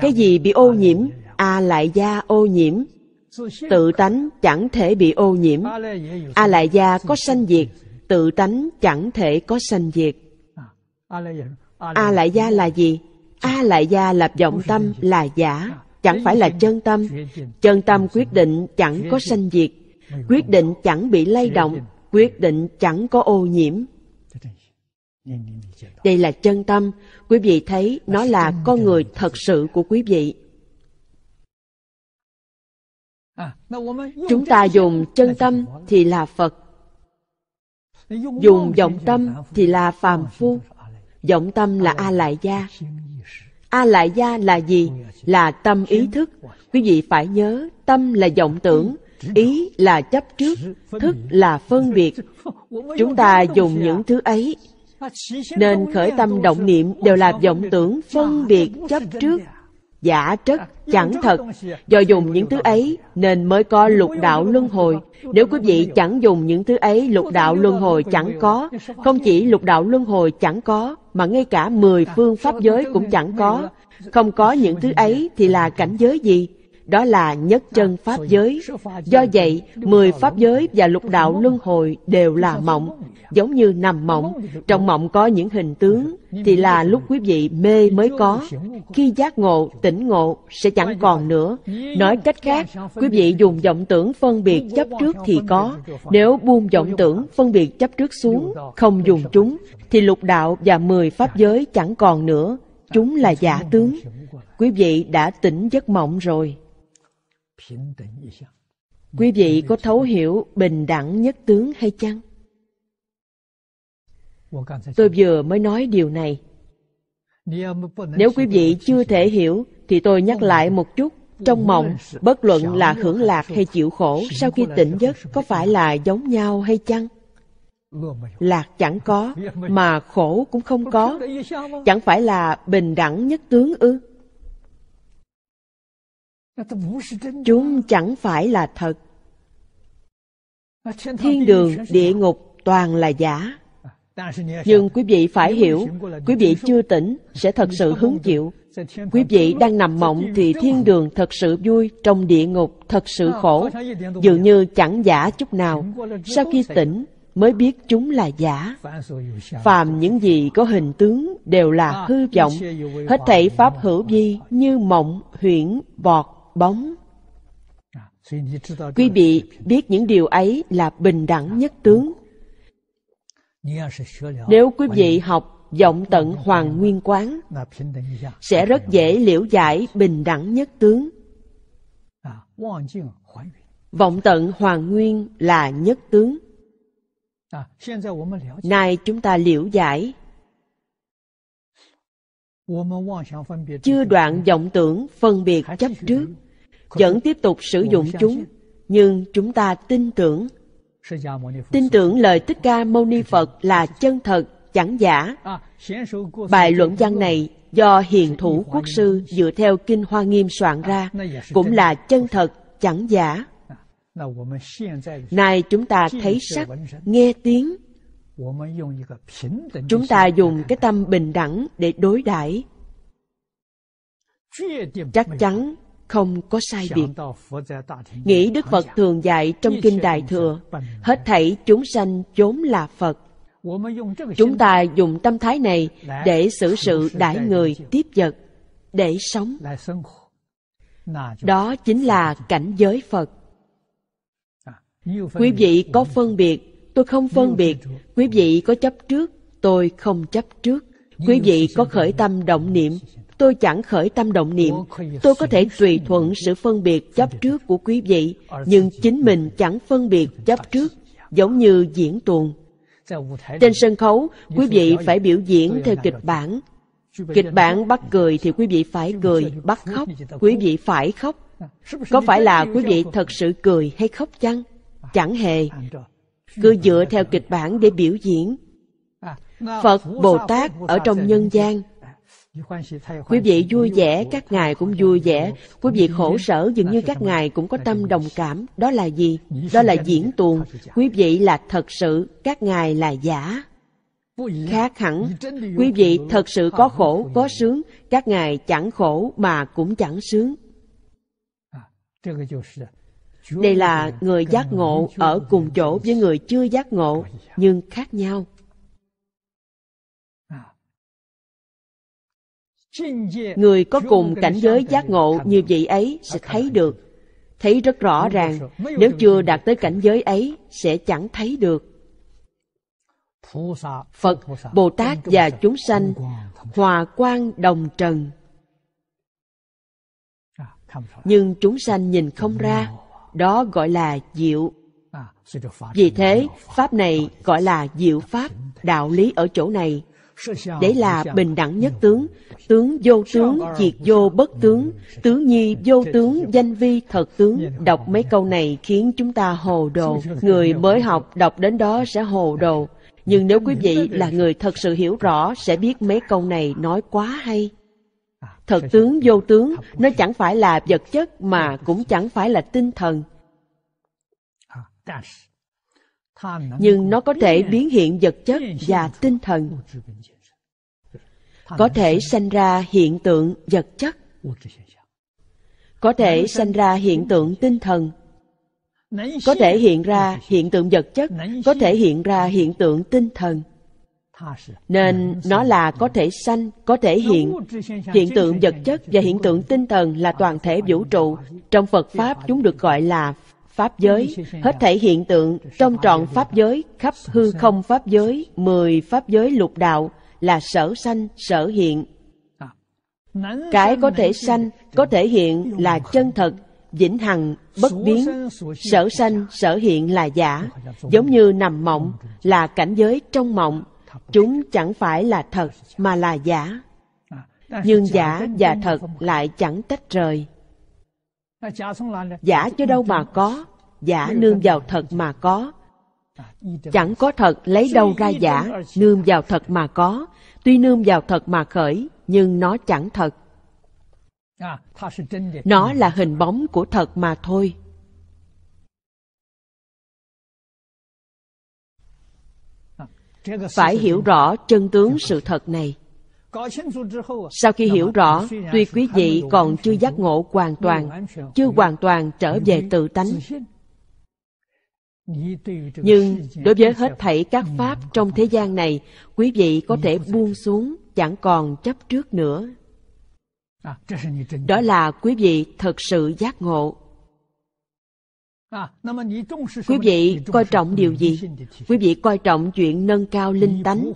cái gì bị ô nhiễm a à lại gia ô nhiễm tự tánh chẳng thể bị ô nhiễm a à lại gia có sanh diệt tự tánh chẳng thể có sanh diệt a à lại gia là gì a lại gia lập vọng tâm là giả chẳng phải là chân tâm chân tâm quyết định chẳng có sanh diệt quyết định chẳng bị lay động quyết định chẳng có ô nhiễm đây là chân tâm quý vị thấy nó là con người thật sự của quý vị chúng ta dùng chân tâm thì là phật dùng vọng tâm thì là phàm phu vọng tâm là a lại gia a lại gia là gì là tâm ý thức quý vị phải nhớ tâm là vọng tưởng ý là chấp trước thức là phân biệt chúng ta dùng những thứ ấy nên khởi tâm động niệm đều là vọng tưởng phân biệt chấp trước giả trất, à, chẳng thật. Do dùng những thứ ấy nên mới có lục đạo luân hồi. Nếu quý vị chẳng dùng những thứ ấy, lục đạo luân hồi chẳng có. Không chỉ lục đạo luân hồi chẳng có, mà ngay cả mười phương pháp giới cũng chẳng có. Không có những thứ ấy thì là cảnh giới gì? đó là nhất chân pháp giới do vậy mười pháp giới và lục đạo luân hồi đều là mộng giống như nằm mộng trong mộng có những hình tướng thì là lúc quý vị mê mới có khi giác ngộ tỉnh ngộ sẽ chẳng còn nữa nói cách khác quý vị dùng vọng tưởng phân biệt chấp trước thì có nếu buông vọng tưởng phân biệt chấp trước xuống không dùng chúng thì lục đạo và mười pháp giới chẳng còn nữa chúng là giả tướng quý vị đã tỉnh giấc mộng rồi Quý vị có thấu hiểu bình đẳng nhất tướng hay chăng? Tôi vừa mới nói điều này. Nếu quý vị chưa thể hiểu, thì tôi nhắc lại một chút. Trong mộng, bất luận là hưởng lạc hay chịu khổ, sau khi tỉnh giấc có phải là giống nhau hay chăng? Lạc chẳng có, mà khổ cũng không có. Chẳng phải là bình đẳng nhất tướng ư? Chúng chẳng phải là thật. Thiên đường, địa ngục toàn là giả. À, Nhưng quý vị phải hiểu, quý vị chưa tỉnh sẽ thật sự hứng chịu. Quý vị đang nằm mộng thì thiên đường thật sự vui, trong địa ngục thật sự khổ, dường như chẳng giả chút nào. Sau khi tỉnh mới biết chúng là giả. Phàm những gì có hình tướng đều là à, hư vọng, hết thảy pháp hữu vi như mộng, huyễn, bọt, bóng à, quý vị biết những điều ấy là bình đẳng à, nhất tướng nếu quý vị học vọng tận hoàng nguyên quán sẽ rất dễ liễu giải bình đẳng nhất tướng à, vọng tận hoàng nguyên là nhất tướng nay chúng ta liễu giải chưa đoạn vọng tưởng phân biệt chấp trước vẫn tiếp tục sử dụng chúng nhưng chúng ta tin tưởng tin tưởng lời thích ca mâu ni phật là chân thật chẳng giả à, bài luận văn này do hiền thủ quốc sư dựa theo kinh hoa nghiêm soạn à, ra cũng là chân thật chẳng giả à, nay chúng ta thấy sắc nghe tiếng chúng ta dùng cái tâm bình đẳng để đối đãi chắc chắn không có sai biệt. Nghĩ Đức Phật thường dạy trong Kinh Đại Thừa, hết thảy chúng sanh vốn là Phật. Chúng ta dùng tâm thái này để xử sự đãi người tiếp vật, để sống. Đó chính là cảnh giới Phật. Quý vị có phân biệt, tôi không phân biệt. Quý vị có chấp trước, tôi không chấp trước. Quý vị có khởi tâm động niệm, tôi chẳng khởi tâm động niệm tôi có thể tùy thuận sự phân biệt chấp trước của quý vị nhưng chính mình chẳng phân biệt chấp trước giống như diễn tuồng trên sân khấu quý vị phải biểu diễn theo kịch bản kịch bản bắt cười thì quý vị phải cười bắt khóc quý vị phải khóc có phải là quý vị thật sự cười hay khóc chăng chẳng hề cứ dựa theo kịch bản để biểu diễn phật bồ tát ở trong nhân gian Quý vị vui vẻ, các ngài cũng vui vẻ. Quý vị khổ sở dường như các ngài cũng có tâm đồng cảm. Đó là gì? Đó là diễn tuồng. Quý vị là thật sự, các ngài là giả. Khác hẳn, quý vị thật sự có khổ, có sướng. Các ngài chẳng khổ mà cũng chẳng sướng. Đây là người giác ngộ ở cùng chỗ với người chưa giác ngộ, nhưng khác nhau. Người có cùng cảnh giới giác ngộ như vậy ấy sẽ thấy được Thấy rất rõ ràng Nếu chưa đạt tới cảnh giới ấy sẽ chẳng thấy được Phật, Bồ Tát và chúng sanh Hòa quan đồng trần à, Nhưng chúng sanh nhìn không ra Đó gọi là diệu à, Vì thế Pháp này gọi là diệu Pháp Đạo lý ở chỗ này Đấy là bình đẳng nhất tướng Tướng vô tướng, diệt vô bất tướng Tướng nhi vô tướng, danh vi thật tướng Đọc mấy câu này khiến chúng ta hồ đồ Người mới học đọc đến đó sẽ hồ đồ Nhưng nếu quý vị là người thật sự hiểu rõ Sẽ biết mấy câu này nói quá hay Thật tướng vô tướng Nó chẳng phải là vật chất Mà cũng chẳng phải là tinh thần nhưng nó có thể biến hiện vật chất và tinh thần có thể sanh ra hiện tượng vật chất có thể sanh ra hiện tượng tinh thần có thể hiện ra hiện tượng vật chất có thể hiện ra hiện tượng tinh thần nên nó là có thể sanh có thể hiện hiện tượng vật chất và hiện tượng tinh thần là toàn thể vũ trụ trong phật pháp chúng được gọi là pháp giới hết thể hiện tượng trong trọn pháp giới khắp hư không pháp giới mười pháp giới lục đạo là sở sanh sở hiện cái có thể sanh có thể hiện là chân thật vĩnh hằng bất biến sở sanh sở hiện là giả giống như nằm mộng là cảnh giới trong mộng chúng chẳng phải là thật mà là giả nhưng giả và thật lại chẳng tách rời Giả chứ đâu mà có, giả nương vào thật mà có. À, chẳng có thật lấy đâu ra giả, nương vào thật mà có. Tuy nương vào thật mà khởi, nhưng nó chẳng thật. À, nó là hình bóng của thật mà thôi. À, Phải hiểu rõ chân tướng sự thật này. Sau khi hiểu rõ, tuy quý vị còn chưa giác ngộ hoàn toàn, chưa hoàn toàn trở về tự tánh, nhưng đối với hết thảy các pháp trong thế gian này, quý vị có thể buông xuống, chẳng còn chấp trước nữa. À, Đó là quý vị thật sự giác ngộ. Quý vị coi trọng điều gì? Quý vị coi trọng chuyện nâng cao linh tánh,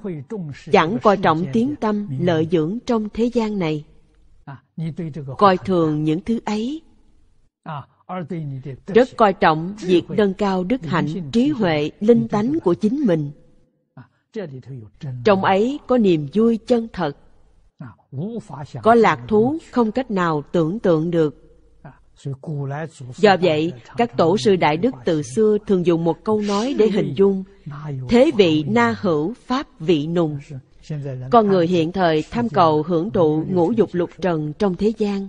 chẳng coi trọng tiếng tâm lợi dưỡng trong thế gian này. Coi thường những thứ ấy. Rất coi trọng việc nâng cao đức hạnh, trí huệ, linh tánh của chính mình. Trong ấy có niềm vui chân thật, có lạc thú không cách nào tưởng tượng được Do vậy, các tổ sư Đại Đức từ xưa thường dùng một câu nói để hình dung Thế vị na hữu pháp vị nùng Con người hiện thời tham cầu hưởng thụ ngũ dục lục trần trong thế gian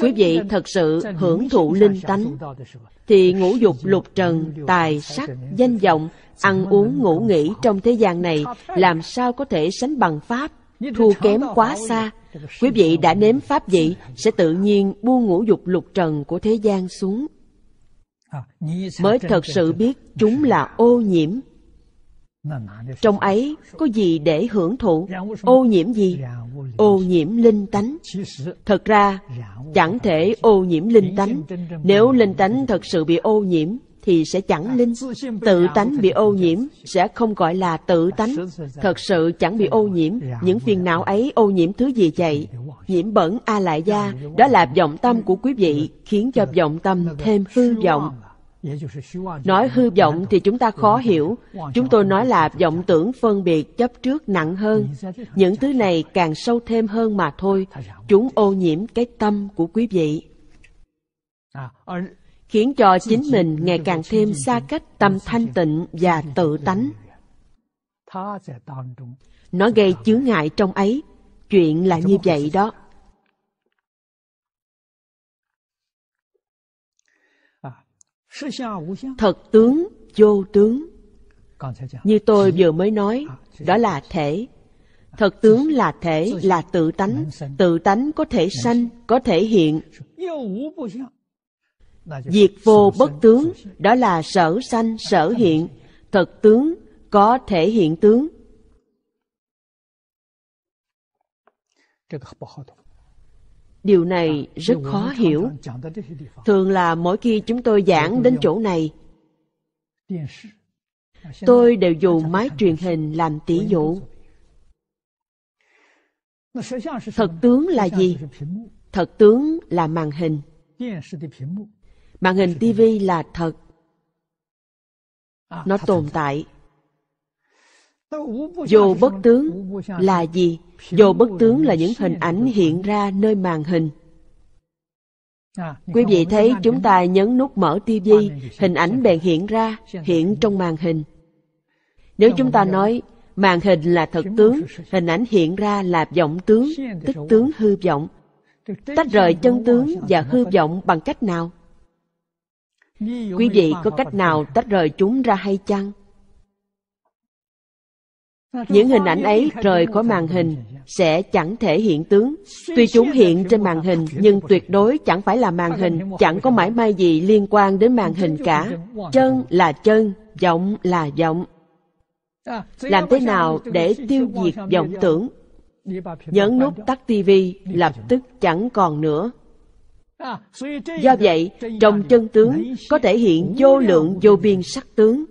Quý vị thật sự hưởng thụ linh tánh Thì ngũ dục lục trần, tài, sắc, danh vọng Ăn uống ngủ nghỉ trong thế gian này Làm sao có thể sánh bằng Pháp Thua kém quá xa Quý vị đã nếm pháp vị sẽ tự nhiên buông ngũ dục lục trần của thế gian xuống. Mới thật sự biết chúng là ô nhiễm. Trong ấy có gì để hưởng thụ? Ô nhiễm gì? Ô nhiễm linh tánh. Thật ra, chẳng thể ô nhiễm linh tánh. Nếu linh tánh thật sự bị ô nhiễm, thì sẽ chẳng linh tự tánh bị ô nhiễm sẽ không gọi là tự tánh thật sự chẳng bị ô nhiễm những phiền não ấy ô nhiễm thứ gì vậy nhiễm bẩn a lại gia đó là vọng tâm của quý vị khiến cho vọng tâm thêm hư vọng nói hư vọng thì chúng ta khó hiểu chúng tôi nói là vọng tưởng phân biệt chấp trước nặng hơn những thứ này càng sâu thêm hơn mà thôi chúng ô nhiễm cái tâm của quý vị khiến cho chính mình ngày càng thêm xa cách tâm thanh tịnh và tự tánh nó gây chướng ngại trong ấy chuyện là như vậy đó thật tướng vô tướng như tôi vừa mới nói đó là thể thật tướng là thể là tự tánh tự tánh có thể sanh có thể hiện Diệt vô bất tướng, đó là sở sanh sở hiện, thật tướng có thể hiện tướng. Điều này rất khó hiểu. Thường là mỗi khi chúng tôi giảng đến chỗ này, tôi đều dùng máy truyền hình làm tỷ dụ. Thật tướng là gì? Thật tướng là màn hình màn hình tivi là thật à, nó tồn tại vô bất tướng là gì vô bất tướng là những hình ảnh hiện ra nơi màn hình à, quý vị thấy chúng ta nhấn nút mở tivi hình ảnh bèn hiện ra hiện trong màn hình nếu chúng ta nói màn hình là thật tướng hình ảnh hiện ra là vọng tướng tức tướng hư vọng tách rời chân tướng và hư vọng bằng cách nào Quý vị có cách nào tách rời chúng ra hay chăng? Những hình ảnh ấy rời khỏi màn hình sẽ chẳng thể hiện tướng. Tuy chúng hiện trên màn hình nhưng tuyệt đối chẳng phải là màn hình, chẳng có mãi may gì liên quan đến màn hình cả. Chân là chân, giọng là giọng. Làm thế nào để tiêu diệt vọng tưởng? Nhấn nút tắt tivi lập tức chẳng còn nữa. Do vậy, trong chân tướng có thể hiện vô lượng vô biên sắc tướng.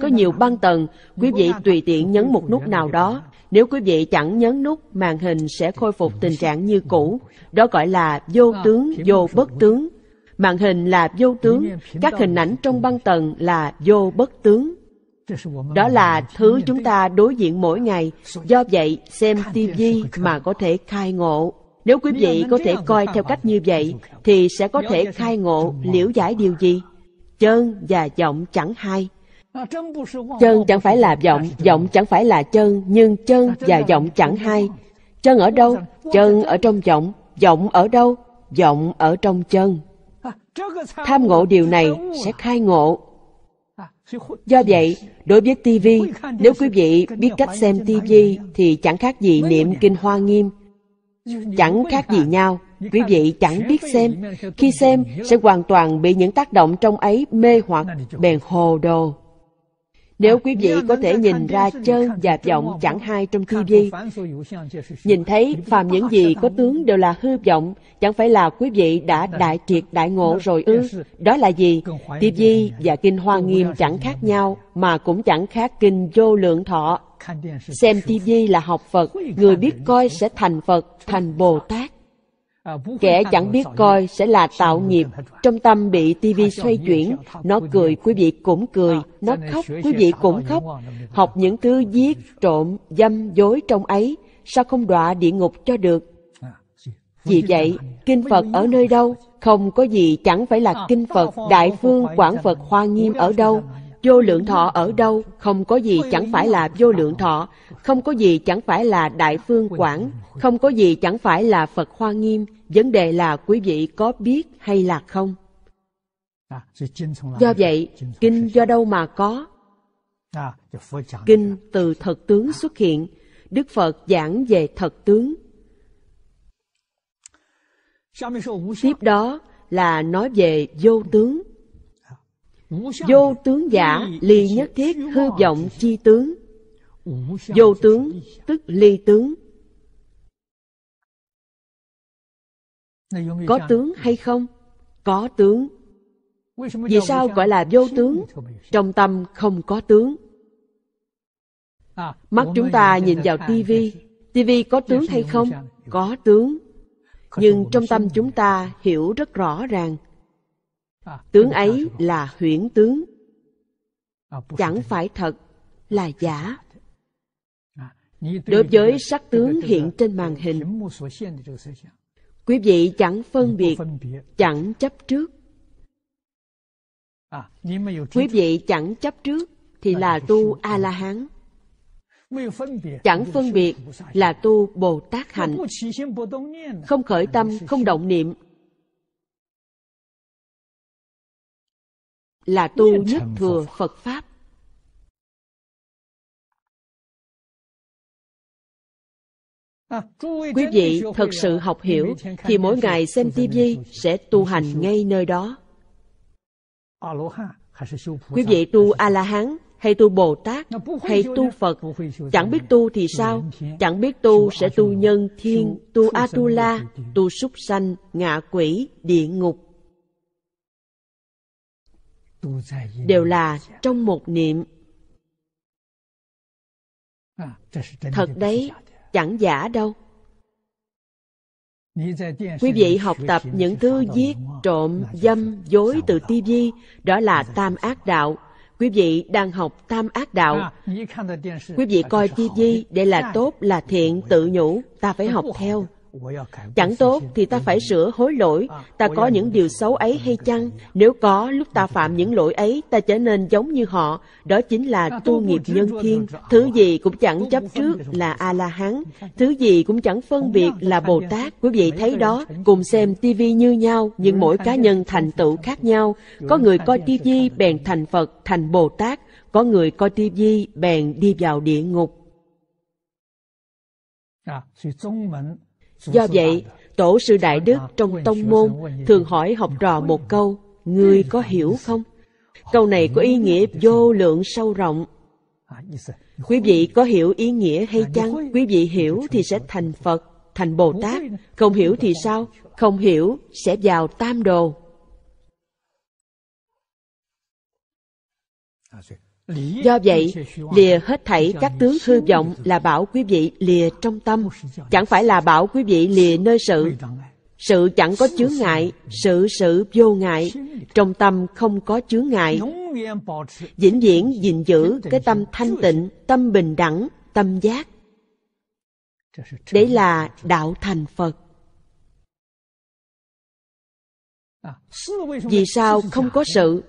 Có nhiều băng tầng, quý vị tùy tiện nhấn một nút nào đó. Nếu quý vị chẳng nhấn nút, màn hình sẽ khôi phục tình trạng như cũ. Đó gọi là vô tướng, vô bất tướng. Màn hình là vô tướng, các hình ảnh trong băng tầng là vô bất tướng. Đó là thứ chúng ta đối diện mỗi ngày, do vậy xem tivi mà có thể khai ngộ. Nếu quý vị có thể coi theo cách như vậy, thì sẽ có thể khai ngộ liễu giải điều gì? Chân và giọng chẳng hai. À, chân chẳng phải là giọng, giọng chẳng phải là chân, nhưng chân à, và giọng chẳng hai. Chân ở đâu? Chân ở trong giọng. Giọng ở đâu? Giọng ở trong chân. À, Tham ngộ điều này sẽ khai ngộ. Do vậy, đối với tivi nếu quý vị biết cách xem tivi thì chẳng khác gì niệm Kinh Hoa Nghiêm chẳng khác gì nhau quý vị chẳng biết xem khi xem sẽ hoàn toàn bị những tác động trong ấy mê hoặc bèn hồ đồ nếu quý vị có thể nhìn ra chân và vọng chẳng hai trong thi vi nhìn thấy phàm những gì có tướng đều là hư vọng chẳng phải là quý vị đã đại triệt đại ngộ rồi ư đó là gì thi vi và kinh hoa nghiêm chẳng khác nhau mà cũng chẳng khác kinh vô lượng thọ xem tv là học phật người biết coi sẽ thành phật thành bồ tát à, kẻ chẳng biết coi sẽ là tạo nghiệp trong tâm bị à, tivi xoay chuyển nó cười quý vị cũng cười à, nó khóc quý vị cũng khóc học những thứ giết trộm dâm dối trong ấy sao không đọa địa ngục cho được vì vậy kinh phật ở nơi đâu không có gì chẳng phải là kinh phật đại phương quảng phật hoa nghiêm ở đâu Vô lượng thọ ở đâu, không có gì chẳng phải là vô lượng thọ, không có gì chẳng phải là đại phương quảng, không có gì chẳng phải là Phật Hoa Nghiêm, vấn đề là quý vị có biết hay là không. Do vậy, kinh do đâu mà có? Kinh từ thật tướng xuất hiện, Đức Phật giảng về thật tướng. Tiếp đó là nói về vô tướng Vô tướng giả ly nhất thiết hư vọng chi tướng Vô tướng tức ly tướng Có tướng hay không? Có tướng Vì sao gọi là vô tướng? Trong tâm không có tướng à, Mắt chúng ta nhìn vào tivi tivi có tướng hay không? Có tướng Nhưng trong tâm chúng ta hiểu rất rõ ràng tướng ấy là huyễn tướng chẳng phải thật là giả đối với sắc tướng hiện trên màn hình quý vị chẳng phân biệt chẳng chấp trước quý vị chẳng chấp trước thì là tu a la hán chẳng phân biệt là tu bồ tát hạnh không khởi tâm không động niệm là tu nhất thừa Phật Pháp. À, Quý vị thật sự học hiểu thì mỗi ngày xem TV sẽ tu hành ngay nơi đó. Quý vị tu A-la-hán hay tu Bồ Tát hay tu Phật Chẳng biết tu thì sao Chẳng biết tu sẽ tu nhân thiên Tu A-tu-la Tu súc sanh, ngạ quỷ, địa ngục đều là trong một niệm thật đấy chẳng giả đâu quý vị học tập những thứ giết trộm dâm dối từ tivi đó là tam ác đạo quý vị đang học tam ác đạo quý vị coi tivi để là tốt là thiện tự nhủ ta phải học theo Chẳng tốt thì ta phải sửa hối lỗi, ta có những điều xấu ấy hay chăng? Nếu có, lúc ta phạm những lỗi ấy, ta trở nên giống như họ. Đó chính là tu nghiệp nhân thiên. Thứ gì cũng chẳng chấp trước là A-la-hán, thứ gì cũng chẳng phân biệt là Bồ Tát. Quý vị thấy đó, cùng xem tivi như nhau, nhưng mỗi cá nhân thành tựu khác nhau. Có người coi tivi bèn thành Phật, thành Bồ Tát. Có người coi tivi bèn đi vào địa ngục. À, 所以中文 Do vậy, tổ sư Đại Đức trong tông môn thường hỏi học trò một câu, ngươi có hiểu không? Câu này có ý nghĩa vô lượng sâu rộng. À, Quý vị có hiểu ý nghĩa hay dạ, dạ, chăng? Dạ, Quý vị hiểu thì sẽ thành Phật, thành Bồ Tát. Không hiểu thì sao? Không hiểu sẽ vào tam đồ. À, Do vậy, lìa hết thảy các tướng hư vọng là bảo quý vị lìa trong tâm, chẳng phải là bảo quý vị lìa nơi sự. Sự chẳng có chướng ngại, sự sự vô ngại, trong tâm không có chướng ngại. Vĩnh viễn gìn giữ cái tâm thanh tịnh, tâm bình đẳng, tâm giác. Đấy là đạo thành Phật. À, Vì sao không có sự?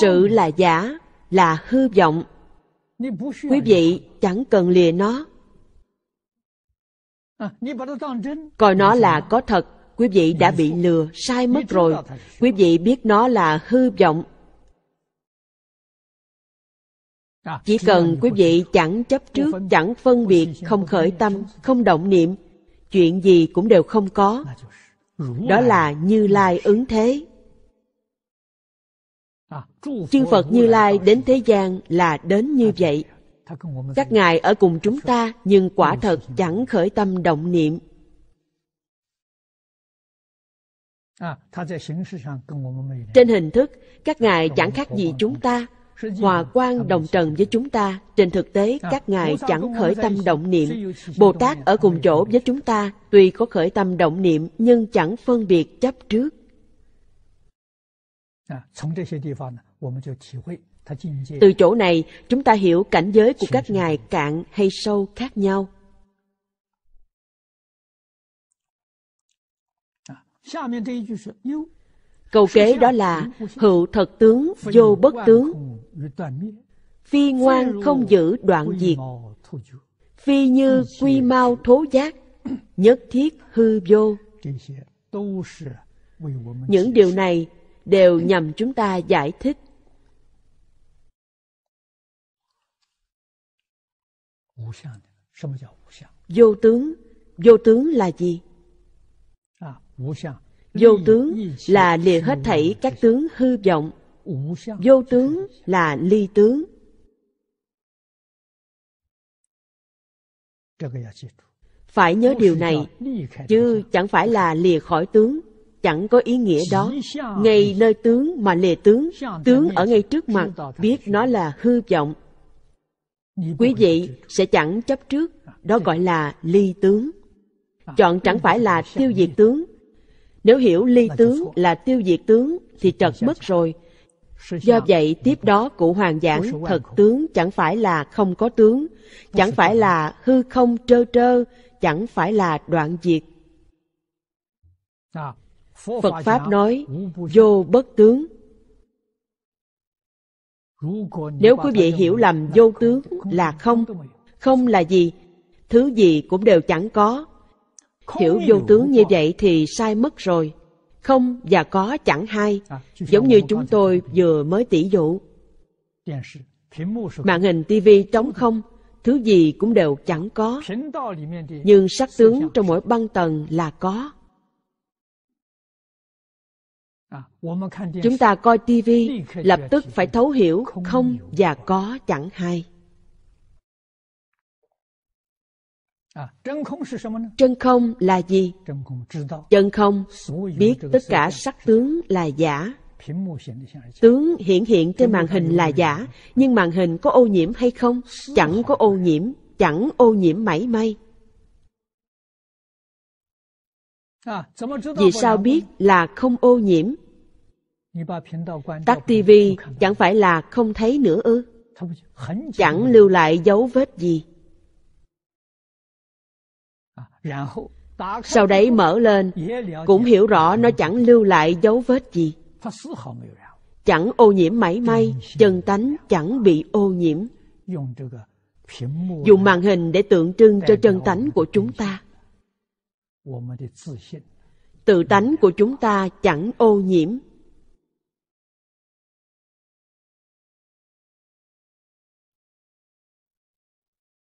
sự là giả là hư vọng quý vị chẳng cần lìa nó coi nó là có thật quý vị đã bị lừa sai mất rồi quý vị biết nó là hư vọng chỉ cần quý vị chẳng chấp trước chẳng phân biệt không khởi tâm không động niệm chuyện gì cũng đều không có đó là như lai ứng thế chư phật như lai đến thế gian là đến như vậy các ngài ở cùng chúng ta nhưng quả thật chẳng khởi tâm động niệm trên hình thức các ngài chẳng khác gì chúng ta hòa quan đồng trần với chúng ta trên thực tế các ngài chẳng khởi tâm động niệm bồ tát ở cùng chỗ với chúng ta tuy có khởi tâm động niệm nhưng chẳng phân biệt chấp trước từ chỗ này, chúng ta hiểu cảnh giới của các ngài cạn hay sâu khác nhau. Câu kế đó là hữu thật tướng vô bất tướng, phi ngoan không giữ đoạn diệt, phi như quy mau thố giác, nhất thiết hư vô. Những điều này đều nhằm chúng ta giải thích Vô tướng, vô tướng là gì? À, vô tướng là lìa hết thảy các tướng hư vọng. Vô tướng là ly tướng. Phải nhớ điều này, chứ chẳng phải là lìa khỏi tướng, chẳng có ý nghĩa đó. Ngay nơi tướng mà lìa tướng, tướng ở ngay trước mặt, biết nó là hư vọng, quý vị sẽ chẳng chấp trước đó gọi là ly tướng chọn chẳng phải là tiêu diệt tướng nếu hiểu ly tướng là tiêu diệt tướng thì trật mất rồi do vậy tiếp đó cụ hoàng giảng thật tướng chẳng phải là không có tướng chẳng phải là hư không trơ trơ chẳng phải là đoạn diệt à, phật pháp nói vô bất tướng nếu quý vị hiểu lầm vô tướng là không, không là gì, thứ gì cũng đều chẳng có. Hiểu vô tướng như vậy thì sai mất rồi. Không và có chẳng hai, giống như chúng tôi vừa mới tỉ dụ. Màn hình tivi trống không, thứ gì cũng đều chẳng có. Nhưng sắc tướng trong mỗi băng tầng là có. À, Chúng ta coi tivi lập tức phải thấu hiểu không và có chẳng hai. Chân à, không là gì? Chân không biết tất cả sắc tướng là giả. Tướng hiển hiện trên màn hình là giả, nhưng màn hình có ô nhiễm hay không? Chẳng có ô nhiễm, chẳng ô nhiễm mảy may. À, Vì sao biết là không ô nhiễm? Tắt tivi chẳng phải là không thấy nữa ư? Chẳng lưu lại dấu vết gì. Sau đấy mở lên, cũng hiểu rõ nó chẳng lưu lại dấu vết gì. Chẳng ô nhiễm mảy may, chân tánh chẳng bị ô nhiễm. Dùng màn hình để tượng trưng cho chân tánh của chúng ta. Tự tánh của chúng ta chẳng ô nhiễm.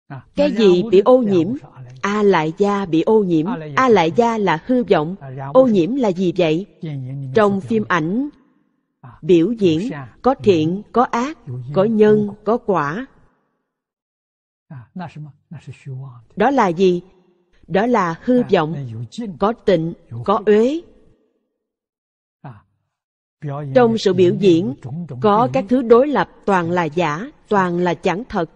À, cái gì bị ô nhiễm a lại gia bị ô nhiễm a lại gia là hư vọng ô nhiễm là gì vậy trong phim ảnh à, biểu diễn có thiện có ác có nhân có quả à, đó là gì đó là hư vọng có tịnh có uế trong sự biểu diễn có các thứ đối lập toàn là giả toàn là chẳng thật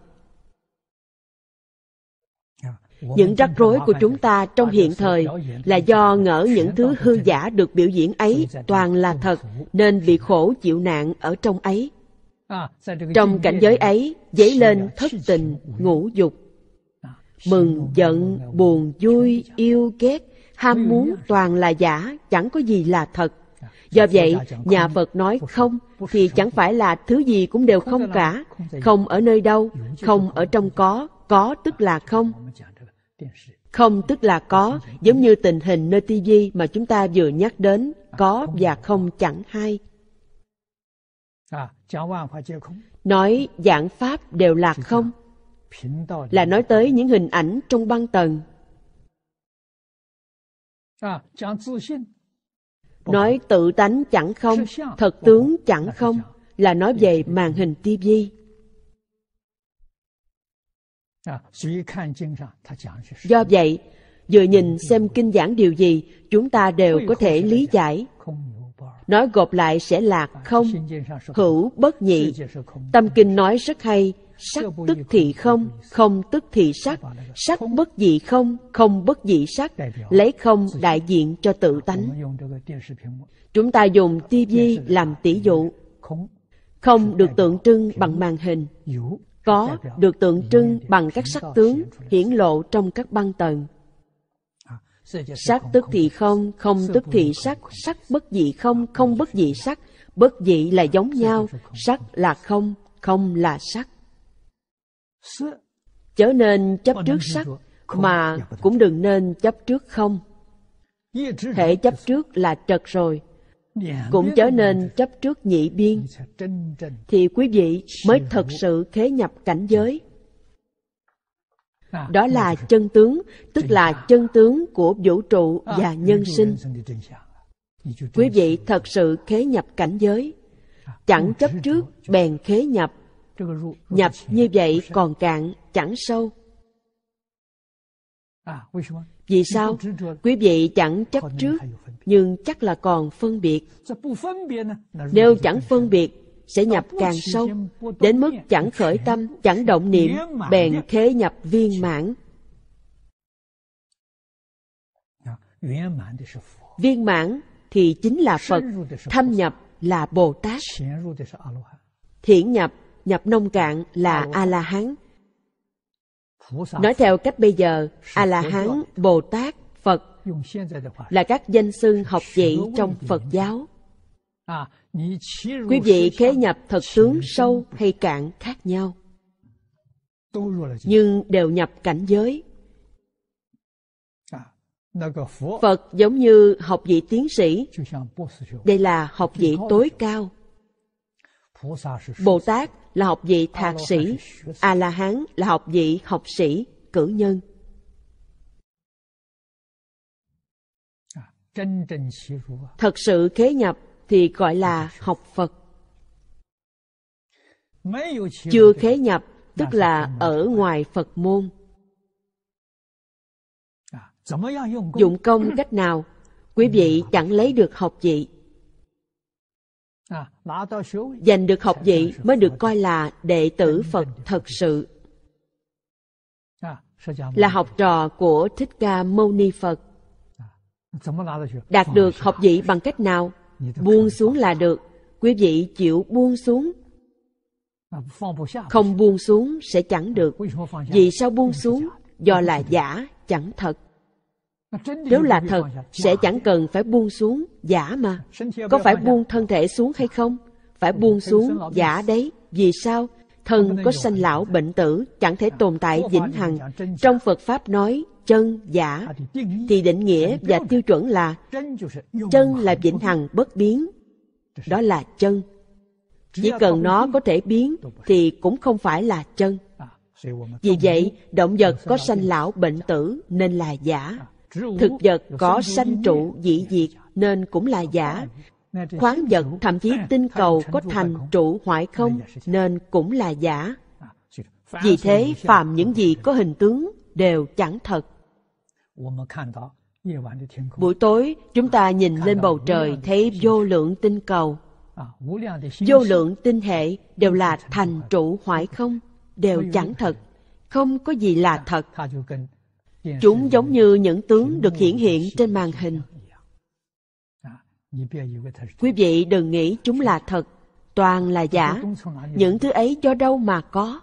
những rắc rối của chúng ta trong hiện thời là do ngỡ những thứ hư giả được biểu diễn ấy toàn là thật nên bị khổ chịu nạn ở trong ấy trong cảnh giới ấy dấy lên thất tình ngũ dục mừng giận buồn vui yêu ghét ham muốn toàn là giả chẳng có gì là thật do vậy nhà phật nói không thì chẳng phải là thứ gì cũng đều không cả không ở nơi đâu không ở trong có có tức là không không tức là có, giống như tình hình nơi Tivi mà chúng ta vừa nhắc đến, có và không chẳng hay Nói giảng Pháp đều là không, là nói tới những hình ảnh trong băng tầng. Nói tự tánh chẳng không, thật tướng chẳng không, là nói về màn hình tivi Do vậy, vừa nhìn xem kinh giảng điều gì, chúng ta đều có thể lý giải. Nói gộp lại sẽ là à, không, hữu bất nhị. Tâm kinh nói rất hay, sắc tức thì không, không tức thì sắc, sắc bất dị không, không bất dị sắc, lấy không đại diện cho tự tánh. Chúng ta dùng TV làm tỷ dụ. Không được tượng trưng bằng màn hình, có được tượng trưng bằng các sắc tướng hiển lộ trong các băng tần sắc tức thì không không tức thì sắc sắc bất dị không không bất dị sắc bất dị là giống nhau sắc là không không là sắc chớ nên chấp trước sắc mà cũng đừng nên chấp trước không thể chấp trước là trật rồi Dạ, cũng trở nên chấp trước nhị biên dạ, thì quý vị mới thật sự khế nhập cảnh giới à, đó dạ. là chân tướng tức là chân tướng của vũ trụ à, và nhân sinh quý vị thật sự khế nhập cảnh giới à, chẳng ừ, chấp trước bèn khế nhập nhập như vậy còn cạn chẳng sâu vì sao? Quý vị chẳng chấp trước, nhưng chắc là còn phân biệt. Nếu chẳng phân biệt, sẽ nhập càng sâu, đến mức chẳng khởi tâm, chẳng động niệm, bèn khế nhập viên mãn. Viên mãn thì chính là Phật, thâm nhập là Bồ Tát, thiển nhập, nhập nông cạn là A-la-hán, nói theo cách bây giờ a la hán bồ tát phật là các danh xưng học vị trong phật giáo à, quý vị khế nhập thực tướng sâu hay cạn khác nhau nhưng đều nhập cảnh giới à, phật giống như học vị tiến sĩ đây là học vị tối cao Bồ Tát là học vị thạc sĩ, A-la-hán là học vị học sĩ, cử nhân. À, à. Thật sự khế nhập thì gọi là học Phật. Chưa khế nhập tức là ở ngoài Phật môn. À, Dụng công <coughs> cách nào? Quý vị chẳng lấy được học vị giành được học vị mới được coi là đệ tử phật thật sự là học trò của thích ca mâu ni phật đạt được học vị bằng cách nào buông xuống là được quý vị chịu buông xuống không buông xuống sẽ chẳng được vì sao buông xuống do là giả chẳng thật nếu là thật, sẽ chẳng cần phải buông xuống, giả mà. Có phải buông thân thể xuống hay không? Phải buông xuống, giả đấy. Vì sao? Thân có sanh lão bệnh tử, chẳng thể tồn tại vĩnh hằng. Trong Phật Pháp nói, chân, giả, à, thì định nghĩa và tiêu chuẩn là chân là vĩnh hằng bất biến. Đó là chân. Chỉ cần nó có thể biến thì cũng không phải là chân. À, vì vậy, động vật có sanh lão bệnh tử nên là giả à. Thực vật có sanh trụ dị diệt nên cũng là giả. Khoáng vật thậm chí tinh cầu có thành trụ hoại không nên cũng là giả. À, Vì thế phạm những gì có hình tướng đều chẳng thật. Buổi tối chúng ta à, nhìn lên bầu trời thấy vô lượng tinh cầu. À, vô lượng tinh hệ đều là thành trụ hoại không, đều chẳng thật, không có gì là thật. Chúng giống như những tướng được hiển hiện trên màn hình. Quý vị đừng nghĩ chúng là thật, toàn là giả. Những thứ ấy do đâu mà có.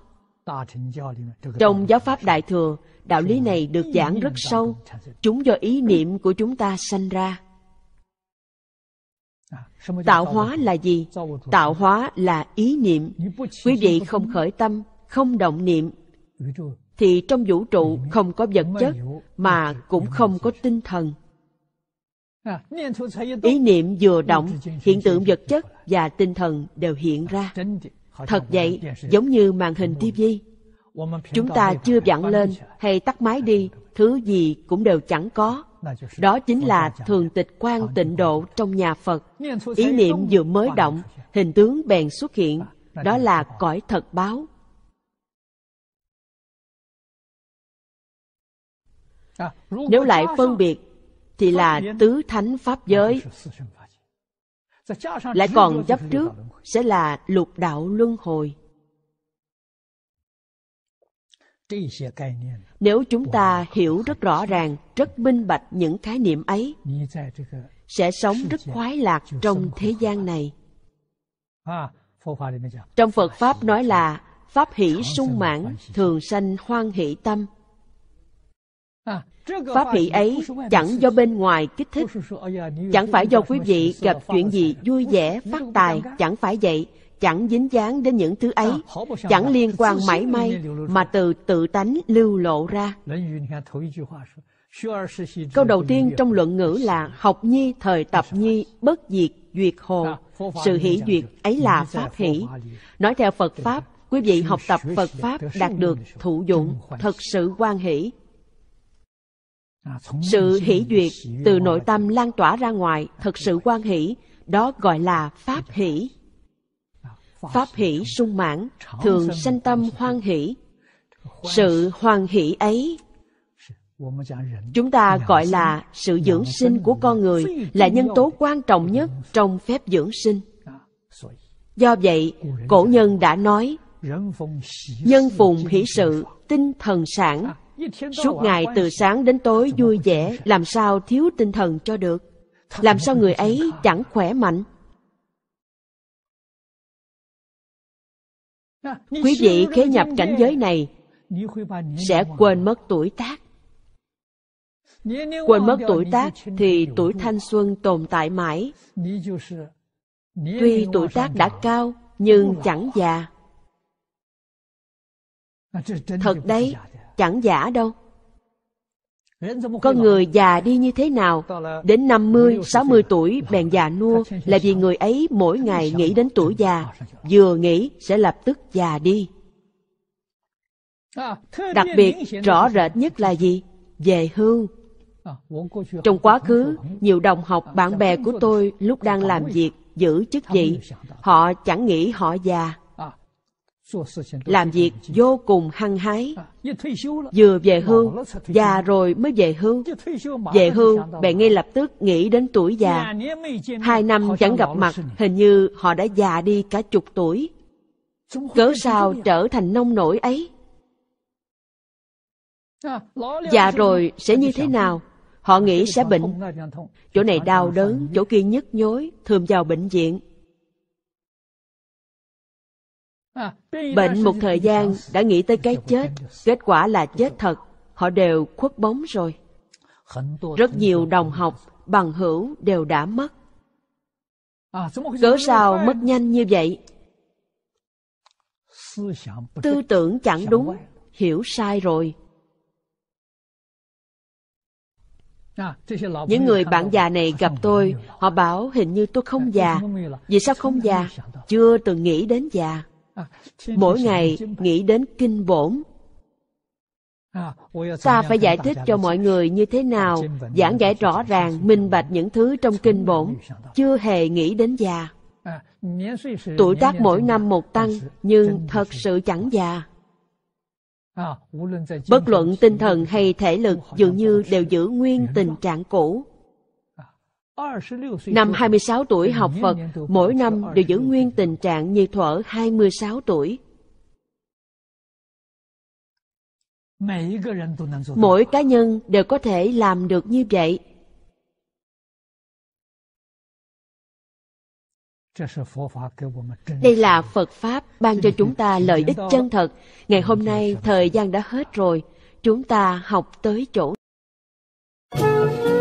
Trong giáo pháp Đại Thừa, đạo lý này được giảng rất sâu. Chúng do ý niệm của chúng ta sanh ra. Tạo hóa là gì? Tạo hóa là ý niệm. Quý vị không khởi tâm, không động niệm thì trong vũ trụ không có vật chất mà cũng không có tinh thần ý niệm vừa động hiện tượng vật chất và tinh thần đều hiện ra thật vậy giống như màn hình TV. chúng ta chưa vặn lên hay tắt máy đi thứ gì cũng đều chẳng có đó chính là thường tịch quan tịnh độ trong nhà phật ý niệm vừa mới động hình tướng bèn xuất hiện đó là cõi thật báo Nếu lại phân biệt Thì là tứ thánh pháp giới Lại còn chấp trước Sẽ là lục đạo luân hồi Nếu chúng ta hiểu rất rõ ràng Rất minh bạch những khái niệm ấy Sẽ sống rất khoái lạc trong thế gian này Trong Phật Pháp nói là Pháp hỷ sung mãn Thường sanh hoan hỷ tâm Pháp hỷ ấy chẳng do bên ngoài kích thích Chẳng phải do quý vị gặp chuyện gì vui vẻ, phát tài Chẳng phải vậy Chẳng dính dáng đến những thứ ấy Chẳng liên quan mảy may Mà từ tự tánh lưu lộ ra Câu đầu tiên trong luận ngữ là Học nhi thời tập nhi bất diệt duyệt hồ Sự hỷ duyệt ấy là Pháp hỷ Nói theo Phật Pháp Quý vị học tập Phật Pháp đạt được thụ dụng Thật sự quan hỷ sự hỷ duyệt từ nội tâm lan tỏa ra ngoài thật sự quan hỷ đó gọi là pháp hỷ pháp hỷ sung mãn thường sanh tâm hoan hỷ sự hoan hỷ ấy chúng ta gọi là sự dưỡng sinh của con người là nhân tố quan trọng nhất trong phép dưỡng sinh à, do vậy cổ nhân đã nói nhân phùng hỷ sự tinh thần sản à, Suốt ngày từ sáng đến tối vui vẻ Làm sao thiếu tinh thần cho được Làm sao người ấy chẳng khỏe mạnh Quý vị khế nhập cảnh giới này Sẽ quên mất tuổi tác Quên mất tuổi tác thì tuổi thanh xuân tồn tại mãi Tuy tuổi tác đã cao nhưng chẳng già Thật đấy, chẳng giả đâu. Con người già đi như thế nào, đến 50, 60 tuổi bèn già nua là vì người ấy mỗi ngày nghĩ đến tuổi già, vừa nghĩ sẽ lập tức già đi. À, Đặc biệt rõ rệt nhất là gì? Về hưu. À, trong quá khứ, nhiều đồng học à, bạn bè của tôi lúc đang làm việc giữ chức vị, họ chẳng nghĩ họ già làm việc vô cùng hăng hái vừa về hưu già rồi mới về hưu về hưu bạn ngay lập tức nghĩ đến tuổi già hai năm chẳng gặp mặt hình như họ đã già đi cả chục tuổi cớ sao trở thành nông nổi ấy à, già rồi sẽ như thế nào họ nghĩ sẽ bệnh chỗ này đau đớn chỗ kia nhức nhối thường vào bệnh viện Bệnh một thời gian đã nghĩ tới cái chết, kết quả là chết thật, họ đều khuất bóng rồi. Rất nhiều đồng học, bằng hữu đều đã mất. Cớ sao mất nhanh như vậy? Tư tưởng chẳng đúng, hiểu sai rồi. Những người bạn già này gặp tôi, họ bảo hình như tôi không già. Vì sao không già? Chưa từng nghĩ đến già. À, mỗi ngày nghĩ đến kinh bổn à, ta phải giải thích cho mọi người như thế nào giảng giải rõ ràng minh bạch những thứ trong kinh bổn chưa hề nghĩ đến già à, tuổi tác mỗi năm một tăng nhưng thật sự chẳng già bất luận tinh thần hay thể lực dường như đều giữ nguyên tình trạng cũ Năm 26 tuổi học Phật, mỗi năm đều giữ nguyên tình trạng như thuở 26 tuổi. Mỗi cá nhân đều có thể làm được như vậy. Đây là Phật Pháp ban cho chúng ta lợi ích chân thật. Ngày hôm nay thời gian đã hết rồi. Chúng ta học tới chỗ. Thank you.